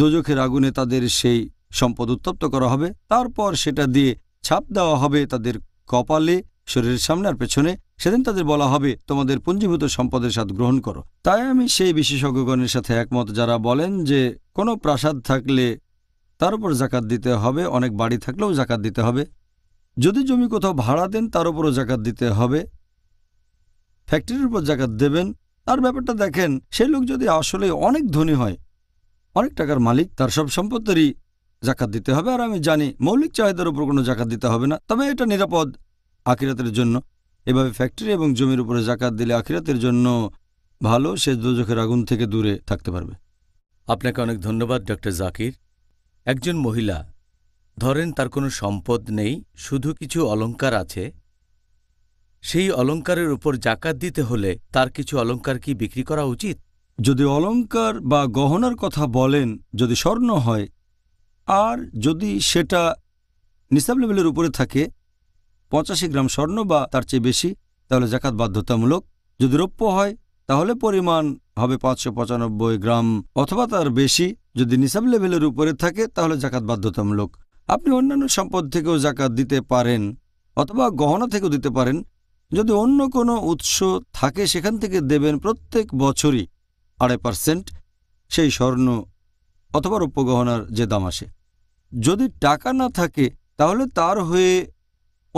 দোজখের আগুনে তাদের সেই সম্পদ উত্তপ্ত করা হবে তারপর সেটা দিয়ে ছাপ দেওয়া হবে তাদের কপালে শরীরের সামনে আর পেছনে সেদিন তাদের বলা হবে তোমাদের পুঞ্জীভূত সম্পদের স্বাদ গ্রহণ করো তাই আমি সেই বিশেষজ্ঞগণের সাথে একমত যারা বলেন যে কোনো প্রাসাদ থাকলে তার উপর জাকাত দিতে হবে অনেক বাড়ি থাকলেও জাকাত দিতে হবে যদি জমি কোথাও ভাড়া দেন তার উপরও জাকাত দিতে হবে ফ্যাক্টরির উপর জাকাত দেবেন তার ব্যাপারটা দেখেন সেই লোক যদি আসলে অনেক ধনী হয় অনেক টাকার মালিক তার সব সম্পত্তিরই জাকাত দিতে হবে আর আমি জানি মৌলিক চাহিদার উপর কোনো জাকাত দিতে হবে না তবে এটা নিরাপদ আকিরাতের জন্য এভাবে ফ্যাক্টরি এবং জমির উপরে জাকাত দিলে আখিরাতের জন্য ভালো সে দুজখের আগুন
থেকে দূরে থাকতে পারবে আপনাকে অনেক ধন্যবাদ ডক্টর জাকির একজন মহিলা ধরেন তার কোনো সম্পদ নেই শুধু কিছু অলঙ্কার আছে সেই অলঙ্কারের উপর জাকাত দিতে হলে তার কিছু অলঙ্কার কি বিক্রি করা উচিত যদি অলঙ্কার বা গহনার কথা বলেন যদি স্বর্ণ হয় আর
যদি সেটা নিসাব লেভেলের উপরে থাকে পঁচাশি গ্রাম স্বর্ণ বা তার চেয়ে বেশি তাহলে জাকাত বাধ্যতামূলক যদি রৌপ্য হয় তাহলে পরিমাণ হবে পাঁচশো পঁচানব্বই গ্রাম অথবা তার বেশি যদি নিসাব লেভেলের উপরে থাকে তাহলে জাকাত বাধ্যতামূলক আপনি অন্যান্য সম্পদ থেকেও জাকাত দিতে পারেন অথবা গহনা থেকেও দিতে পারেন যদি অন্য কোনো উৎস থাকে সেখান থেকে দেবেন প্রত্যেক বছরই আড়াই পার্সেন্ট সেই স্বর্ণ অথবা রৌপ্য গহনার যে দাম আসে যদি টাকা না থাকে তাহলে তার হয়ে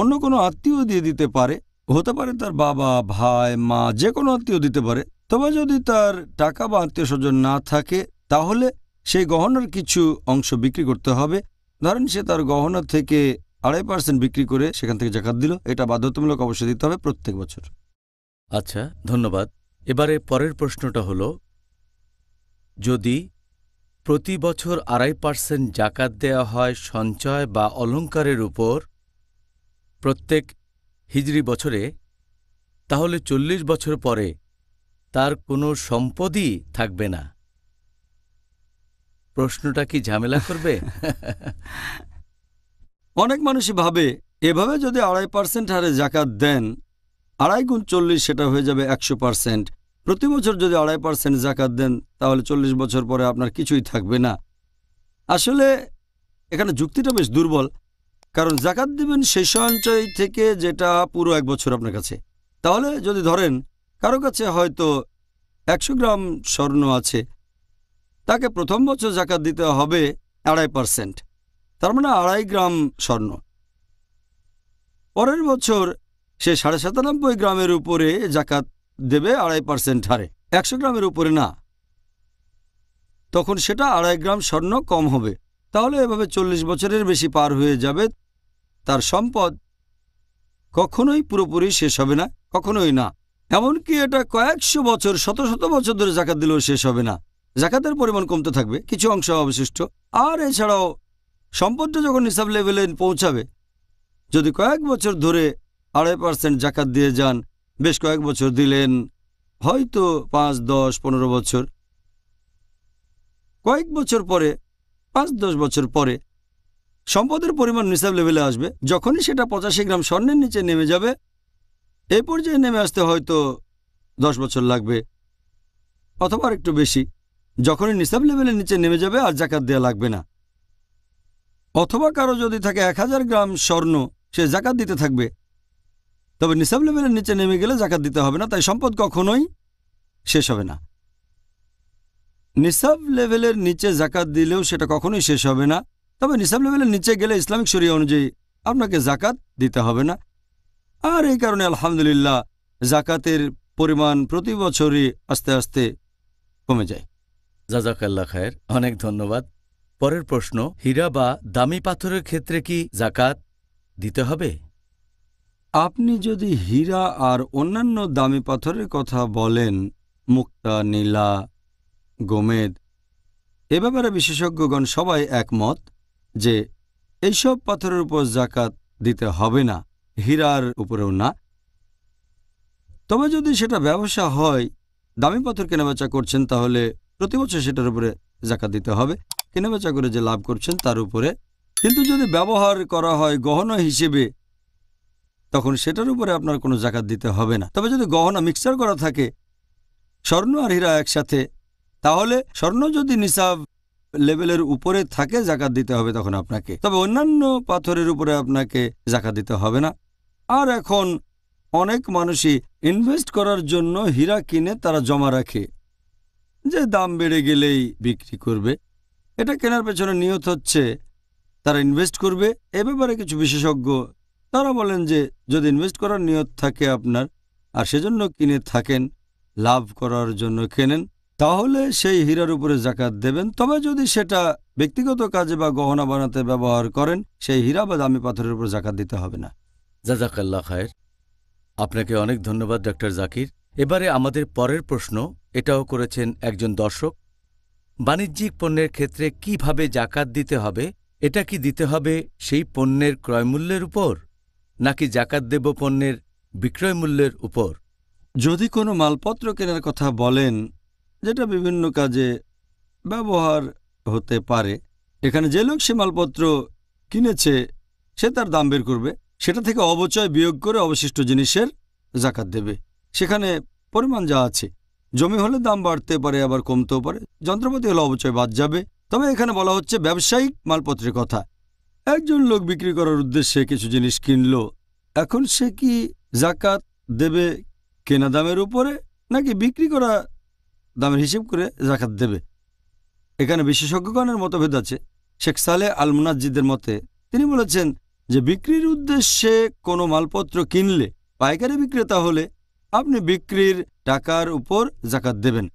অন্য কোনো আত্মীয় দিয়ে দিতে পারে হতে পারে তার বাবা ভাই মা যে কোনো আত্মীয় দিতে পারে তবে যদি তার টাকা বা আত্মীয় স্বজন না থাকে তাহলে সেই গহনার কিছু অংশ বিক্রি করতে হবে ধরেন সে তার গহনা থেকে আড়াই পার্সেন্ট বিক্রি করে সেখান থেকে জাকাত দিল এটা বাধ্যতামূলক অবশ্যই
দিতে হবে প্রত্যেক বছর আচ্ছা ধন্যবাদ এবারে পরের প্রশ্নটা হল যদি প্রতি বছর আড়াই পার্সেন্ট জাকাত দেওয়া হয় সঞ্চয় বা অলঙ্কারের উপর প্রত্যেক হিজড়ি বছরে তাহলে চল্লিশ বছর পরে তার কোনো সম্পদই থাকবে না প্রশ্নটা কি ঝামেলা করবে
[laughs] অনেক মানুষই ভাবে এভাবে যদি আড়াই পার্সেন্ট হারে জাকাত দেন আড়াই গুণ চল্লিশ সেটা হয়ে যাবে একশো পার্সেন্ট প্রতি বছর যদি আড়াই পার্সেন্ট জাকাত দেন তাহলে চল্লিশ বছর পরে আপনার কিছুই থাকবে না আসলে এখানে যুক্তিটা বেশ দুর্বল কারণ জাকাত দিবেন সেই সঞ্চয় থেকে যেটা পুরো এক বছর আপনার কাছে তাহলে যদি ধরেন কারো কাছে হয়তো একশো গ্রাম স্বর্ণ আছে তাকে প্রথম বছর জাকাত দিতে হবে আড়াই পারসেন্ট তার মানে আড়াই গ্রাম স্বর্ণ পরের বছর সে সাড়ে সাতানব্বই গ্রামের উপরে জাকাত দেবে আড়াই পারসেন্ট হারে একশো গ্রামের উপরে না তখন সেটা আড়াই গ্রাম স্বর্ণ কম হবে তাহলে এভাবে চল্লিশ বছরের বেশি পার হয়ে যাবে তার সম্পদ কখনোই পুরোপুরি শেষ হবে না কখনোই না এমনকি এটা কয়েকশো বছর শত শত বছর ধরে জাকাত দিলেও শেষ হবে না জাকাতের পরিমাণ কমতে থাকবে কিছু অংশ অবশিষ্ট আর এছাড়াও সম্পদটা যখন হিসাব লেভেলে পৌঁছাবে যদি কয়েক বছর ধরে আড়াই পার্সেন্ট জাকাত দিয়ে যান বেশ কয়েক বছর দিলেন হয়তো পাঁচ দশ পনেরো বছর কয়েক বছর পরে পাঁচ দশ বছর পরে সম্পদের পরিমাণ নিসাব লেভেলে আসবে যখনই সেটা পঁচাশি গ্রাম স্বর্ণের নিচে নেমে যাবে এ পর্যায়ে নেমে আসতে হয়তো দশ বছর লাগবে অথবা একটু বেশি যখনই নিসাব লেভেলের নিচে নেমে যাবে আর জাকাত দেওয়া লাগবে না অথবা কারো যদি থাকে এক গ্রাম স্বর্ণ সে জাকাত দিতে থাকবে তবে নিসাব লেভেলের নিচে নেমে গেলে জাকাত দিতে হবে না তাই সম্পদ কখনোই শেষ হবে না নিসাব লেভেলের নিচে জাকাত দিলেও সেটা কখনোই শেষ হবে না তবে নিসাব লেভেলের নিচে গেলে ইসলামিক শরীয় অনুযায়ী আপনাকে জাকাত দিতে হবে না আর এই কারণে আলহামদুলিল্লাহ জাকাতের পরিমাণ প্রতি বছরই আস্তে আস্তে
কমে যায় জাজাকাল্লা খায়ের অনেক ধন্যবাদ পরের প্রশ্ন হীরা বা দামি পাথরের ক্ষেত্রে কি জাকাত দিতে হবে আপনি যদি
হীরা আর অন্যান্য দামি পাথরের কথা বলেন মুক্তা নীলা গোমেদ এ ব্যাপারে বিশেষজ্ঞগণ সবাই একমত যে এইসব পাথরের উপর জাকাত দিতে হবে না হীরার উপরেও না তবে যদি সেটা ব্যবসা হয় দামি পাথর কেনাবেচা করছেন তাহলে প্রতি বছর সেটার উপরে জাকাত দিতে হবে কেনাবেচা করে যে লাভ করছেন তার উপরে কিন্তু যদি ব্যবহার করা হয় গহনা হিসেবে তখন সেটার উপরে আপনার কোনো জাকাত দিতে হবে না তবে যদি গহনা মিক্সচার করা থাকে স্বর্ণ আর হীরা একসাথে তাহলে স্বর্ণ যদি নিসাব লেভেলের উপরে থাকে জাকাত দিতে হবে তখন আপনাকে তবে অন্যান্য পাথরের উপরে আপনাকে জাকাত দিতে হবে না আর এখন অনেক মানুষই ইনভেস্ট করার জন্য হীরা কিনে তারা জমা রাখে যে দাম বেড়ে গেলেই বিক্রি করবে এটা কেনার পেছনে নিয়ত হচ্ছে তারা ইনভেস্ট করবে এ ব্যাপারে কিছু বিশেষজ্ঞ তারা বলেন যে যদি ইনভেস্ট করার নিয়ত থাকে আপনার আর সেজন্য কিনে থাকেন লাভ করার জন্য কেনেন তাহলে সেই হীরার উপরে জাকাত দেবেন তবে যদি সেটা ব্যক্তিগত কাজে বা গহনা বানাতে ব্যবহার
করেন সেই হীরা বা দামি পাথরের উপর জাকাত দিতে হবে না জাজাকাল্লা খায়ের আপনাকে অনেক ধন্যবাদ ডক্টর জাকির এবারে আমাদের পরের প্রশ্ন এটাও করেছেন একজন দর্শক বাণিজ্যিক পণ্যের ক্ষেত্রে কিভাবে জাকাত দিতে হবে এটা কি দিতে হবে সেই পণ্যের ক্রয়মূল্যের উপর নাকি জাকাত দেব পণ্যের বিক্রয়মূল্যের উপর যদি কোনো মালপত্র কেনার কথা বলেন যেটা
বিভিন্ন কাজে ব্যবহার হতে পারে এখানে যে লোক সে মালপত্র কিনেছে সে তার দাম বের করবে সেটা থেকে অবচয় বিয়োগ করে অবশিষ্ট জিনিসের জাকাত দেবে সেখানে পরিমাণ যা আছে জমি হলে দাম বাড়তে পারে আবার কমতেও পারে যন্ত্রপাতি হলে অবচয় বাদ যাবে তবে এখানে বলা হচ্ছে ব্যবসায়িক মালপত্রের কথা একজন লোক বিক্রি করার উদ্দেশ্যে কিছু জিনিস কিনল এখন সে কি জাকাত দেবে কেনা দামের উপরে নাকি বিক্রি করা দামের হিসেব করে জাকাত দেবে এখানে বিশেষজ্ঞগণের মতভেদ আছে শেখ সালে আল মুনাজিদের মতে তিনি বলেছেন যে বিক্রির উদ্দেশ্যে কোনো মালপত্র কিনলে পাইকারি বিক্রেতা হলে আপনি বিক্রির টাকার উপর জাকাত দেবেন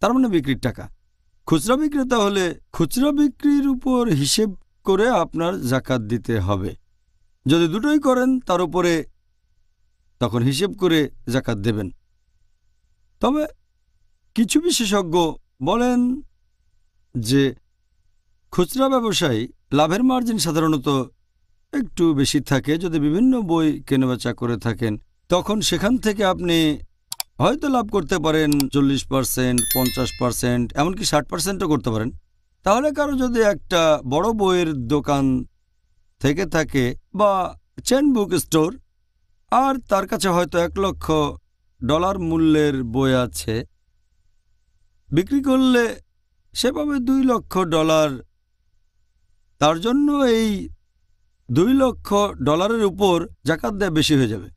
তার মানে বিক্রির টাকা খুচরা বিক্রেতা হলে খুচরা বিক্রির উপর হিসেব করে আপনার জাকাত দিতে হবে যদি দুটোই করেন তার উপরে তখন হিসেব করে জাকাত দেবেন তবে কিছু বিশেষজ্ঞ বলেন যে খুচরা ব্যবসায়ী লাভের মার্জিন সাধারণত একটু বেশি থাকে যদি বিভিন্ন বই কেনাবেচা করে থাকেন তখন সেখান থেকে আপনি হয়তো লাভ করতে পারেন চল্লিশ পার্সেন্ট পঞ্চাশ পার্সেন্ট এমনকি ষাট পার্সেন্টও করতে পারেন তাহলে কারো যদি একটা বড় বইয়ের দোকান থেকে থাকে বা চেন বুক স্টোর আর তার কাছে হয়তো এক লক্ষ ডলার মূল্যের বই আছে বিক্রি করলে সে পাবে দুই লক্ষ ডলার তার জন্য এই দুই লক্ষ ডলারের উপর জাকাত দেয়া বেশি হয়ে যাবে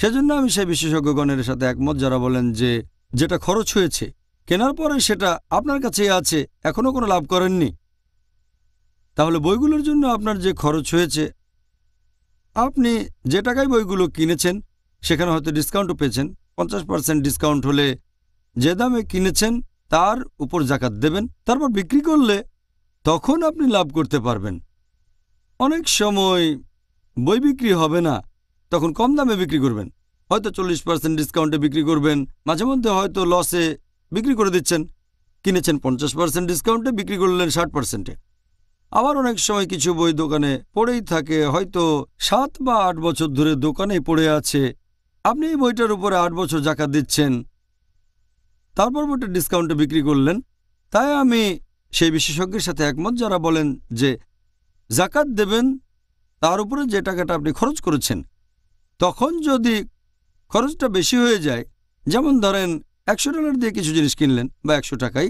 সেজন্য আমি সেই বিশেষজ্ঞগণের সাথে একমত যারা বলেন যে যেটা খরচ হয়েছে কেনার পরে সেটা আপনার কাছেই আছে এখনও কোনো লাভ করেননি তাহলে বইগুলোর জন্য আপনার যে খরচ হয়েছে আপনি যে টাকায় বইগুলো কিনেছেন সেখানে হয়তো ডিসকাউন্টও পেয়েছেন পঞ্চাশ পার্সেন্ট ডিসকাউন্ট হলে যে দামে কিনেছেন তার উপর জাকাত দেবেন তারপর বিক্রি করলে তখন আপনি লাভ করতে পারবেন অনেক সময় বই বিক্রি হবে না তখন কম দামে বিক্রি করবেন হয়তো চল্লিশ পার্সেন্ট ডিসকাউন্টে বিক্রি করবেন মাঝে মধ্যে হয়তো লসে বিক্রি করে দিচ্ছেন কিনেছেন পঞ্চাশ পার্সেন্ট ডিসকাউন্টে বিক্রি করলেন ষাট পার্সেন্টে আবার অনেক সময় কিছু বই দোকানে পড়েই থাকে হয়তো সাত বা আট বছর ধরে দোকানেই পড়ে আছে আপনি এই বইটার উপরে আট বছর জাকা দিচ্ছেন তারপর ওটা ডিসকাউন্টে বিক্রি করলেন তাই আমি সেই বিশেষজ্ঞের সাথে একমত যারা বলেন যে জাকাত দেবেন তার উপরে যে টাকাটা আপনি খরচ করেছেন তখন যদি খরচটা বেশি হয়ে যায় যেমন ধরেন একশো ডলার দিয়ে কিছু জিনিস কিনলেন বা একশো টাকাই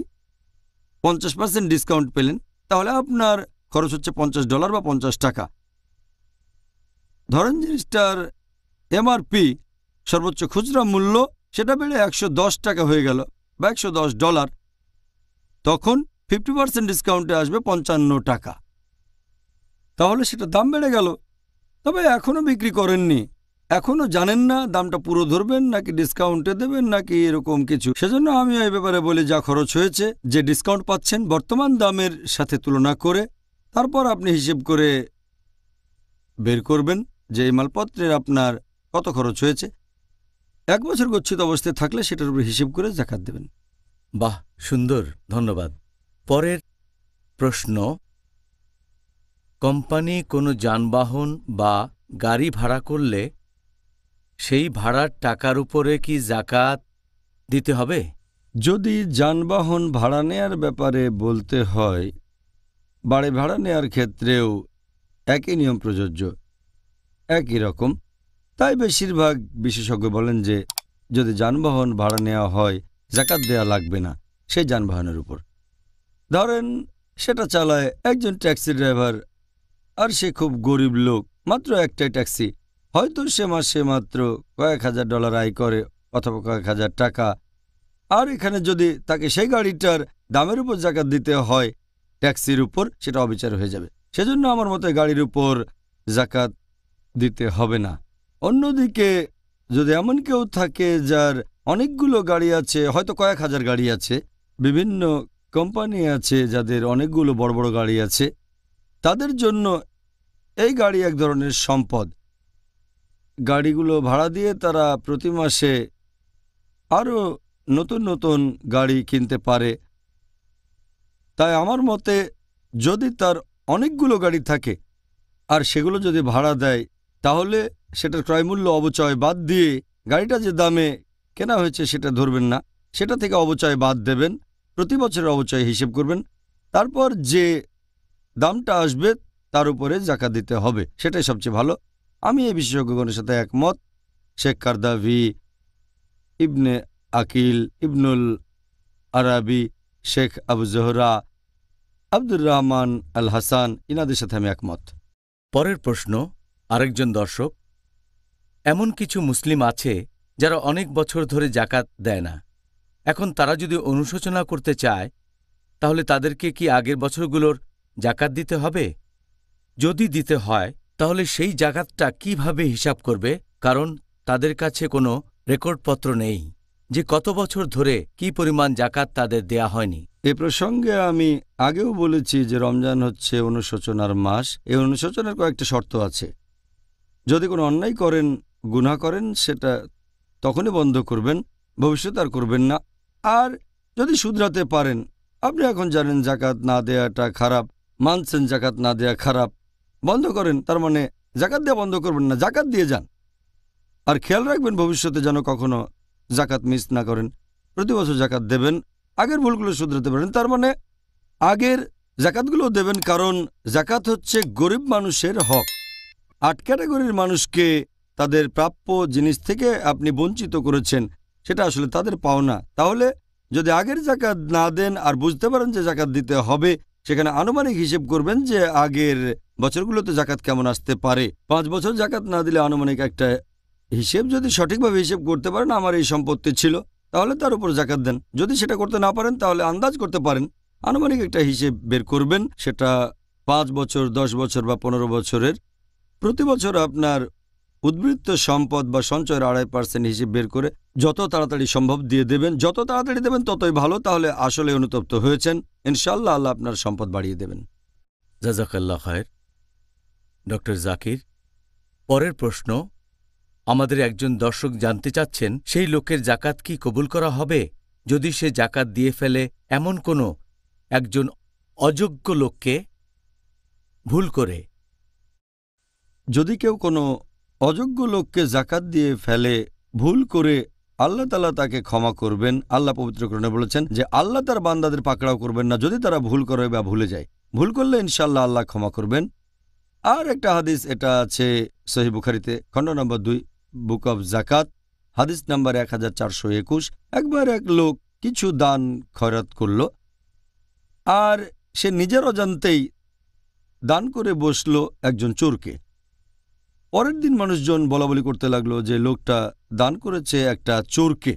পঞ্চাশ পার্সেন্ট ডিসকাউন্ট পেলেন তাহলে আপনার খরচ হচ্ছে পঞ্চাশ ডলার বা পঞ্চাশ টাকা ধরেন জিনিসটার এমআরপি সর্বোচ্চ খুচরা মূল্য সেটা বেড়ে একশো টাকা হয়ে গেল বা একশো ডলার তখন ফিফটি পার্সেন্ট ডিসকাউন্টে আসবে পঞ্চান্ন টাকা তাহলে সেটা দাম বেড়ে গেল তবে এখনও বিক্রি করেননি এখনও জানেন না দামটা পুরো ধরবেন নাকি ডিসকাউন্টে দেবেন নাকি এরকম কিছু সেজন্য আমি এই ব্যাপারে বলি যা খরচ হয়েছে যে ডিসকাউন্ট পাচ্ছেন বর্তমান দামের সাথে তুলনা করে তারপর আপনি হিসেব করে বের করবেন যে এই মালপত্রের আপনার কত খরচ হয়েছে এক বছর গচ্ছিত অবস্থায় থাকলে সেটার উপর হিসেব করে জাকাত দেবেন বাহ সুন্দর
ধন্যবাদ পরের প্রশ্ন কোম্পানি কোনো যানবাহন বা গাড়ি ভাড়া করলে সেই ভাড়ার টাকার উপরে কি জাকাত দিতে হবে যদি যানবাহন
ভাড়া নেয়ার ব্যাপারে বলতে হয় বাড়ি ভাড়া নেয়ার ক্ষেত্রেও একই নিয়ম প্রযোজ্য একই রকম তাই বেশিরভাগ বিশেষজ্ঞ বলেন যে যদি যানবাহন ভাড়া নেওয়া হয় জাকাত দেয়া লাগবে না সেই যানবাহনের উপর ধরেন সেটা চালায় একজন ট্যাক্সি ড্রাইভার আর সে খুব গরিব লোক মাত্র একটাই ট্যাক্সি হয়তো সে মাসে মাত্র কয়েক হাজার ডলার আয় করে অথবা কয়েক হাজার টাকা আর এখানে যদি তাকে সেই গাড়িটার দামের উপর জাকাত দিতে হয় ট্যাক্সির উপর সেটা অবিচার হয়ে যাবে সেজন্য আমার মতে গাড়ির উপর জাকাত দিতে হবে না অন্যদিকে যদি এমন কেউ থাকে যার অনেকগুলো গাড়ি আছে হয়তো কয়েক হাজার গাড়ি আছে বিভিন্ন কোম্পানি আছে যাদের অনেকগুলো বড় বড় গাড়ি আছে তাদের জন্য এই গাড়ি এক ধরনের সম্পদ গাড়িগুলো ভাড়া দিয়ে তারা প্রতি মাসে আরও নতুন নতুন গাড়ি কিনতে পারে তাই আমার মতে যদি তার অনেকগুলো গাড়ি থাকে আর সেগুলো যদি ভাড়া দেয় তাহলে সেটার ক্রয়মূল্য অবচয় বাদ দিয়ে গাড়িটা যে দামে কেনা হয়েছে সেটা ধরবেন না সেটা থেকে অবচয় বাদ দেবেন প্রতি বছরের অবচয় হিসেব করবেন তারপর যে দামটা আসবে তার উপরে জাকা দিতে হবে সেটাই সবচেয়ে ভালো আমি এই বিশেষজ্ঞগণের সাথে একমত শেখ কারদাভি ইবনে আকিল ইবনুল আরাবি
শেখ আবু জোহরা আব্দুর রহমান আল হাসান ইনাদের সাথে আমি একমত পরের প্রশ্ন আরেকজন দর্শক এমন কিছু মুসলিম আছে যারা অনেক বছর ধরে জাকাত দেয় না এখন তারা যদি অনুশোচনা করতে চায় তাহলে তাদেরকে কি আগের বছরগুলোর জাকাত দিতে হবে যদি দিতে হয় তাহলে সেই জাকাতটা কিভাবে হিসাব করবে কারণ তাদের কাছে কোনো রেকর্ডপত্র নেই যে কত বছর ধরে কি পরিমাণ জাকাত তাদের দেয়া হয়নি এ প্রসঙ্গে আমি আগেও বলেছি যে রমজান হচ্ছে অনুশোচনার মাস এই
অনুশোচনার কয়েকটা শর্ত আছে যদি কোনো অন্যায় করেন গুণা করেন সেটা তখনই বন্ধ করবেন ভবিষ্যতে আর করবেন না আর যদি শুধরাতে পারেন আপনি এখন জানেন জাকাত না দেয়াটা খারাপ মানছেন জাকাত না দেয়া খারাপ বন্ধ করেন তার মানে জাকাত দেওয়া বন্ধ করবেন না জাকাত দিয়ে যান আর খেয়াল রাখবেন ভবিষ্যতে যেন কখনো জাকাত মিস না করেন প্রতি বছর জাকাত দেবেন আগের ভুলগুলো শুধরাতে পারেন তার মানে আগের জাকাতগুলো দেবেন কারণ জাকাত হচ্ছে গরিব মানুষের হক আট ক্যাটাগরির মানুষকে তাদের প্রাপ্য জিনিস থেকে আপনি বঞ্চিত করেছেন সেটা আসলে তাদের পাওনা তাহলে যদি আগের জাকাত না দেন আর বুঝতে পারেন যে জাকাত দিতে হবে সেখানে আনুমানিক হিসেব করবেন যে আগের বছরগুলোতে জাকাত কেমন আসতে পারে পাঁচ বছর জাকাত না দিলে আনুমানিক একটা হিসেব যদি সঠিকভাবে হিসেব করতে পারেন আমার এই সম্পত্তি ছিল তাহলে তার উপর জাকাত দেন যদি সেটা করতে না পারেন তাহলে আন্দাজ করতে পারেন আনুমানিক একটা হিসেব বের করবেন সেটা পাঁচ বছর দশ বছর বা পনেরো বছরের প্রতি বছর আপনার উদ্বৃত্ত সম্পদ বা সঞ্চয়ের আড়াই পার্সেন্ট হিসেব বের করে যত তাড়াতাড়ি সম্ভব দিয়ে দেবেন যত তাড়াতাড়ি দেবেন ততই ভালো তাহলে আসলে
অনুতপ্ত হয়েছেন ইনশাল্লাহ আল্লাহ আপনার সম্পদ বাড়িয়ে দেবেন জাজাকাল্লা খায়ের ডক্টর জাকির পরের প্রশ্ন আমাদের একজন দর্শক জানতে চাচ্ছেন সেই লোকের জাকাত কি কবুল করা হবে যদি সে জাকাত দিয়ে ফেলে এমন কোনো একজন অযোগ্য লোককে ভুল করে
যদি কেউ কোনো অযোগ্য লোককে জাকাত দিয়ে ফেলে ভুল করে আল্লাহ তালা তাকে ক্ষমা করবেন আল্লাহ পবিত্রকরণে বলেছেন যে আল্লাহ তার বান্দাদের পাকড়াও করবেন না যদি তারা ভুল করে বা ভুলে যায় ভুল করলে ইনশাল্লাহ আল্লাহ ক্ষমা করবেন আর একটা হাদিস এটা আছে সহি বুখারিতে খণ্ড নম্বর দুই বুক অব জাকাত হাদিস নম্বর এক হাজার চারশো একুশ একবার এক লোক কিছু দান খয়রাত করল আর সে নিজের অজান্তেই দান করে বসল একজন চোরকে পরের দিন মানুষজন বলি করতে লাগলো যে লোকটা দান করেছে একটা চোরকে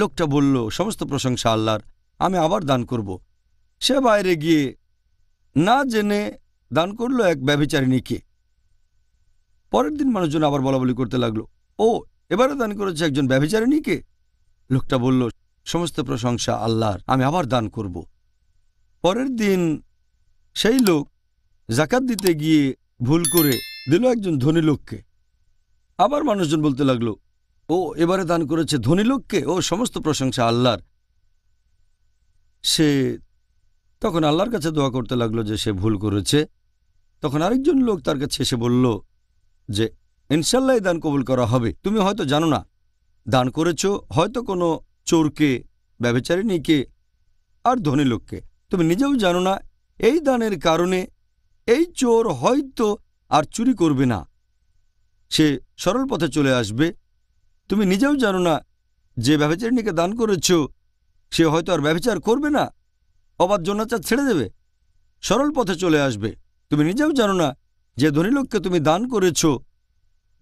লোকটা বলল সমস্ত প্রশংসা আল্লাহর আমি আবার দান করব। সে বাইরে গিয়ে না জেনে দান করল এক ব্যভিচারিণীকে পরের দিন মানুষজন আবার বলি করতে লাগলো ও এবারে দান করেছে একজন ব্যভিচারিণীকে লোকটা বলল সমস্ত প্রশংসা আল্লাহর আমি আবার দান করব। পরের দিন সেই লোক জাকাত দিতে গিয়ে ভুল করে দিল একজন ধনী লোককে আবার মানুষজন বলতে লাগলো ও এবারে দান করেছে ধনী লোককে ও সমস্ত প্রশংসা আল্লাহর সে তখন আল্লাহর কাছে দোয়া করতে লাগলো যে সে ভুল করেছে তখন আরেকজন লোক তার কাছে এসে বলল যে ইনশাল্লাহ দান কবুল করা হবে তুমি হয়তো জানো না দান করেছ হয়তো কোনো চোরকে ব্যবচারিণীকে আর ধনী লোককে তুমি নিজেও জানো না এই দানের কারণে এই চোর হয়তো আর চুরি করবে না সে সরল পথে চলে আসবে তুমি নিজেও জানো না যে ব্যবচারিণীকে দান করেছ সে হয়তো আর ব্যবচার করবে না অবাধ জন্যাচার ছেড়ে দেবে সরল পথে চলে আসবে তুমি নিজেও জানো না যে ধনী লোককে তুমি দান করেছ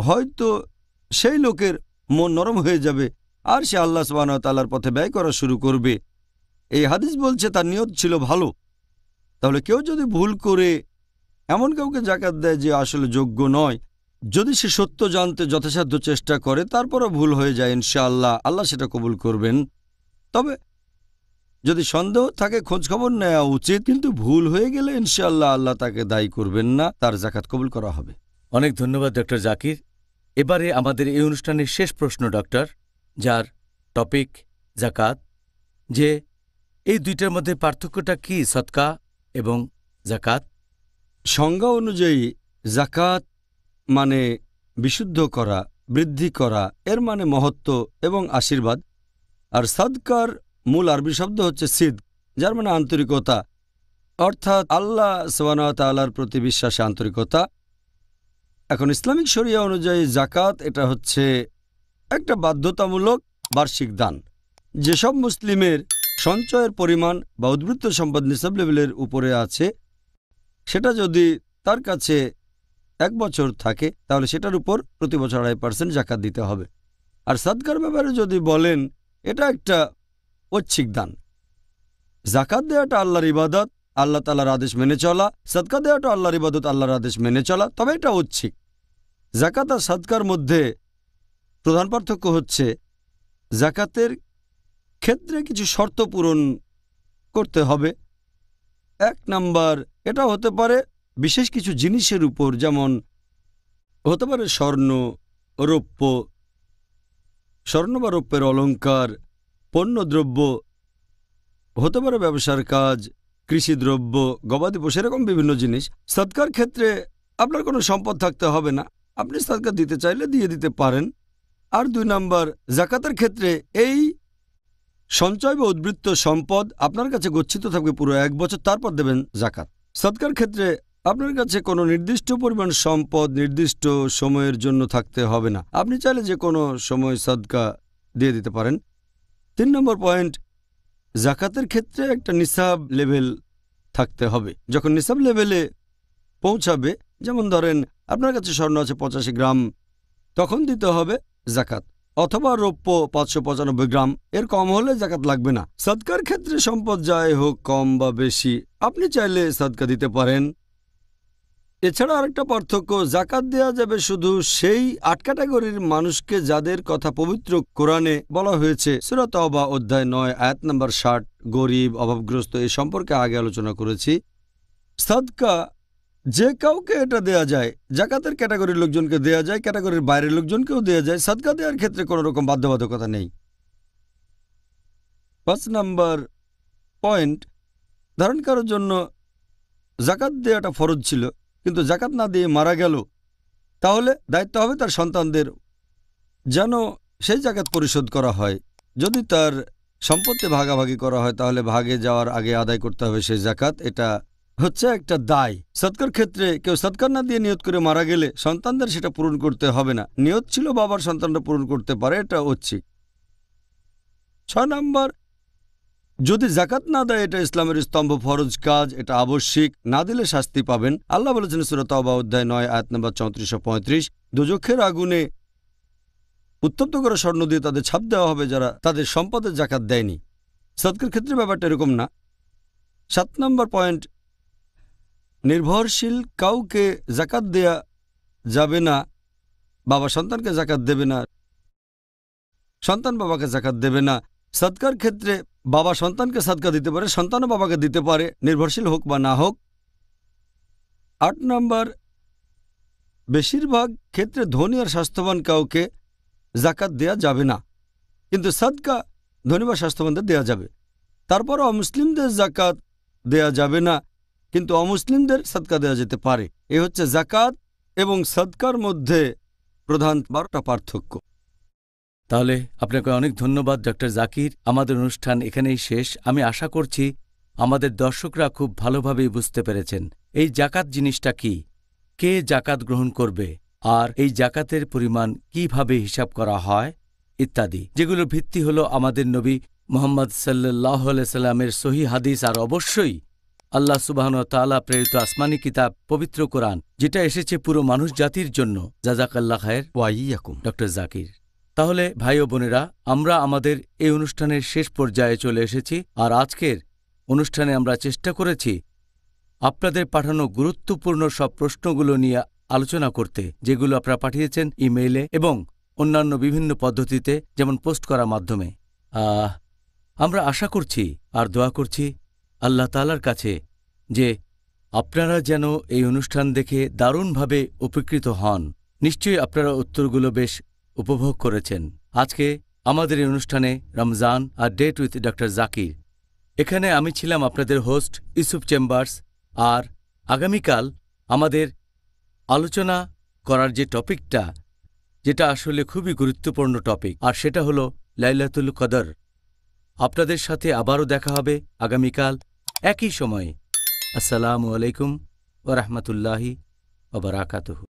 হয়তো সেই লোকের মন নরম হয়ে যাবে আর সে আল্লাহ তাল্লার পথে ব্যয় করা শুরু করবে এই হাদিস বলছে তার নিয়ত ছিল ভালো তাহলে কেউ যদি ভুল করে এমন কাউকে জাকাত দেয় যে আসলে যোগ্য নয় যদি সে সত্য জানতে যথাসাধ্য চেষ্টা করে তারপরও ভুল হয়ে যায় ইনশাআল্লাহ আল্লাহ সেটা কবুল করবেন তবে যদি সন্দেহ থাকে খোঁজখবর নেওয়া উচিত কিন্তু ভুল হয়ে গেলে ইনশাআল্লাহ আল্লাহ তাকে দায়ী করবেন না
তার জাকাত কবুল করা হবে অনেক ধন্যবাদ ডক্টর জাকির এবারে আমাদের এই অনুষ্ঠানের শেষ প্রশ্ন ডক্টর যার টপিক জাকাত যে এই দুইটার মধ্যে পার্থক্যটা কি সৎকা এবং জাকাত সংজ্ঞা অনুযায়ী
জাকাত মানে বিশুদ্ধ করা বৃদ্ধি করা এর মানে মহত্ব এবং আশীর্বাদ আর সাদকার মূল আরবি শব্দ হচ্ছে সিদ যার মানে আন্তরিকতা অর্থাৎ আল্লাহ সোয়ানতাল্লার প্রতি বিশ্বাসে আন্তরিকতা এখন ইসলামিক শরিয়া অনুযায়ী জাকাত এটা হচ্ছে একটা বাধ্যতামূলক বার্ষিক দান যেসব মুসলিমের সঞ্চয়ের পরিমাণ বা উদ্বৃত্ত সম্পদ নিসাব লেভেলের উপরে আছে সেটা যদি তার কাছে এক বছর থাকে তাহলে সেটার উপর প্রতি বছর আড়াই পার্সেন্ট জাকাত দিতে হবে আর সাদকার ব্যাপারে যদি বলেন এটা একটা ঐচ্ছিক দান জাকাত দেওয়াটা আল্লাহর ইবাদত আল্লাহ তালার আদেশ মেনে চলা সাদকা দেওয়াটা আল্লাহর ইবাদত আল্লাহর আদেশ মেনে চলা তবে এটা ঐচ্ছিক জাকাত আর সাদকার মধ্যে প্রধান পার্থক্য হচ্ছে জাকাতের ক্ষেত্রে কিছু শর্ত পূরণ করতে হবে এক নাম্বার এটা হতে পারে বিশেষ কিছু জিনিসের উপর যেমন হতে পারে স্বর্ণ রৌপ্য স্বর্ণ বা রৌপ্যের অলঙ্কার পণ্যদ্রব্য হতে পারে ব্যবসার কাজ কৃষিদ্রব্য গবাদি পশু এরকম বিভিন্ন জিনিস সৎকার ক্ষেত্রে আপনার কোনো সম্পদ থাকতে হবে না আপনি সৎকার দিতে চাইলে দিয়ে দিতে পারেন আর দুই নাম্বার জাকাতের ক্ষেত্রে এই সঞ্চয় বা উদ্বৃত্ত সম্পদ আপনার কাছে গচ্ছিত থাকবে পুরো এক বছর তারপর দেবেন জাকাত সৎকার ক্ষেত্রে আপনার কাছে কোনো নির্দিষ্ট পরিমাণ সম্পদ নির্দিষ্ট সময়ের জন্য থাকতে হবে না আপনি চাইলে যে কোনো সময় সদকা দিয়ে দিতে পারেন তিন নম্বর পয়েন্ট জাকাতের ক্ষেত্রে একটা নিসাব লেভেল থাকতে হবে যখন নিসাব লেভেলে পৌঁছাবে যেমন ধরেন আপনার কাছে স্বর্ণ আছে পঁচাশি গ্রাম তখন দিতে হবে জাকাত অথবা রৌপ্য পাঁচশো পঁচানব্বই গ্রাম এর কম হলে জাকাত লাগবে না সৎকার ক্ষেত্রে সম্পদ যাই হোক কম বা বেশি আপনি চাইলে সৎকা দিতে পারেন এছাড়া আরেকটা পার্থক্য জাকাত দেয়া যাবে শুধু সেই আট ক্যাটাগরির মানুষকে যাদের কথা পবিত্র কোরআনে বলা হয়েছে সুরত অবা অধ্যায় নয় আয়াত নম্বর ষাট গরিব অভাবগ্রস্ত এ সম্পর্কে আগে আলোচনা করেছি সাদকা যে কাউকে এটা দেয়া যায় জাকাতের ক্যাটাগরির লোকজনকে দেয়া যায় ক্যাটাগরির বাইরের লোকজনকেও দেয়া যায় সাদকা দেওয়ার ক্ষেত্রে কোনো রকম বাধ্যবাধকতা নেই পাঁচ নাম্বার পয়েন্ট ধারণ কারোর জন্য জাকাত দেওয়াটা ফরজ ছিল কিন্তু জাকাত না দিয়ে মারা গেল তাহলে দায়িত্ব হবে তার সন্তানদের যেন সেই জাকাত পরিশোধ করা হয় যদি তার সম্পত্তি ভাগাভাগি করা হয় তাহলে ভাগে যাওয়ার আগে আদায় করতে হবে সেই জাকাত এটা হচ্ছে একটা দায় সৎকার ক্ষেত্রে কেউ সৎকার না দিয়ে নিয়ত করে মারা গেলে সন্তানদের সেটা পূরণ করতে হবে না নিয়ত ছিল বাবার সন্তানটা পূরণ করতে পারে এটা হচ্ছে ছয় নম্বর যদি জাকাত না দেয় এটা ইসলামের স্তম্ভ ফরজ কাজ এটা আবশ্যিক না দিলে শাস্তি পাবেন আল্লাহ বলেছেন সুরতাবা অধ্যায় নয় আয়াত নম্বর ও পঁয়ত্রিশ দুজক্ষের আগুনে উত্তপ্ত করে স্বর্ণ দিয়ে তাদের ছাপ দেওয়া হবে যারা তাদের সম্পদের জাকাত দেয়নি সৎকার ক্ষেত্রে ব্যাপারটা এরকম না সাত নম্বর পয়েন্ট নির্ভরশীল কাউকে জাকাত দেয়া যাবে না বাবা সন্তানকে জাকাত দেবে না সন্তান বাবাকে জাকাত দেবে না সৎকার ক্ষেত্রে বাবা সন্তানকে সৎকার দিতে পারে সন্তানও বাবাকে দিতে পারে নির্ভরশীল হোক বা না হোক আট নম্বর বেশিরভাগ ক্ষেত্রে ধনী আর স্বাস্থ্যবান কাউকে জাকাত দেয়া যাবে না কিন্তু সৎকা ধনী বা স্বাস্থ্যবানদের দেওয়া যাবে তারপরও মুসলিমদের জাকাত দেয়া যাবে না কিন্তু অমুসলিমদের সৎকা দেওয়া যেতে পারে এ হচ্ছে
জাকাত এবং সৎকার মধ্যে প্রধান বারোটা পার্থক্য তাহলে আপনাকে অনেক ধন্যবাদ ডক্টর জাকির আমাদের অনুষ্ঠান এখানেই শেষ আমি আশা করছি আমাদের দর্শকরা খুব ভালোভাবেই বুঝতে পেরেছেন এই জাকাত জিনিসটা কি কে জাকাত গ্রহণ করবে আর এই জাকাতের পরিমাণ কিভাবে হিসাব করা হয় ইত্যাদি যেগুলো ভিত্তি হল আমাদের নবী মোহাম্মদ সাল্লাহ সাল্লামের সহি হাদিস আর অবশ্যই আল্লাহ সুবাহন তালা প্রেরিত আসমানি কিতাব পবিত্র কোরআন যেটা এসেছে পুরো মানুষ জাতির জন্য জাজাকাল্লা খায়ের ওয়াইয়াকুম ডক্টর জাকির তাহলে ভাই ও বোনেরা আমরা আমাদের এই অনুষ্ঠানের শেষ পর্যায়ে চলে এসেছি আর আজকের অনুষ্ঠানে আমরা চেষ্টা করেছি আপনাদের পাঠানো গুরুত্বপূর্ণ সব প্রশ্নগুলো নিয়ে আলোচনা করতে যেগুলো আপনারা পাঠিয়েছেন ইমেইলে এবং অন্যান্য বিভিন্ন পদ্ধতিতে যেমন পোস্ট করার মাধ্যমে আমরা আশা করছি আর দোয়া করছি আল্লাহ তালার কাছে যে আপনারা যেন এই অনুষ্ঠান দেখে দারুণভাবে উপকৃত হন নিশ্চয়ই আপনারা উত্তরগুলো বেশ উপভোগ করেছেন আজকে আমাদের এই অনুষ্ঠানে রমজান আর ডেট উইথ ডক্টর জাকির এখানে আমি ছিলাম আপনাদের হোস্ট ইউসুফ চেম্বার্স আর আগামীকাল আমাদের আলোচনা করার যে টপিকটা যেটা আসলে খুবই গুরুত্বপূর্ণ টপিক আর সেটা হলো লাইলাতুল কদর আপনাদের সাথে আবারও দেখা হবে আগামীকাল একই সময়ে আসসালামু আলাইকুম ওরহমতুল্লাহি ওবরাকাতহ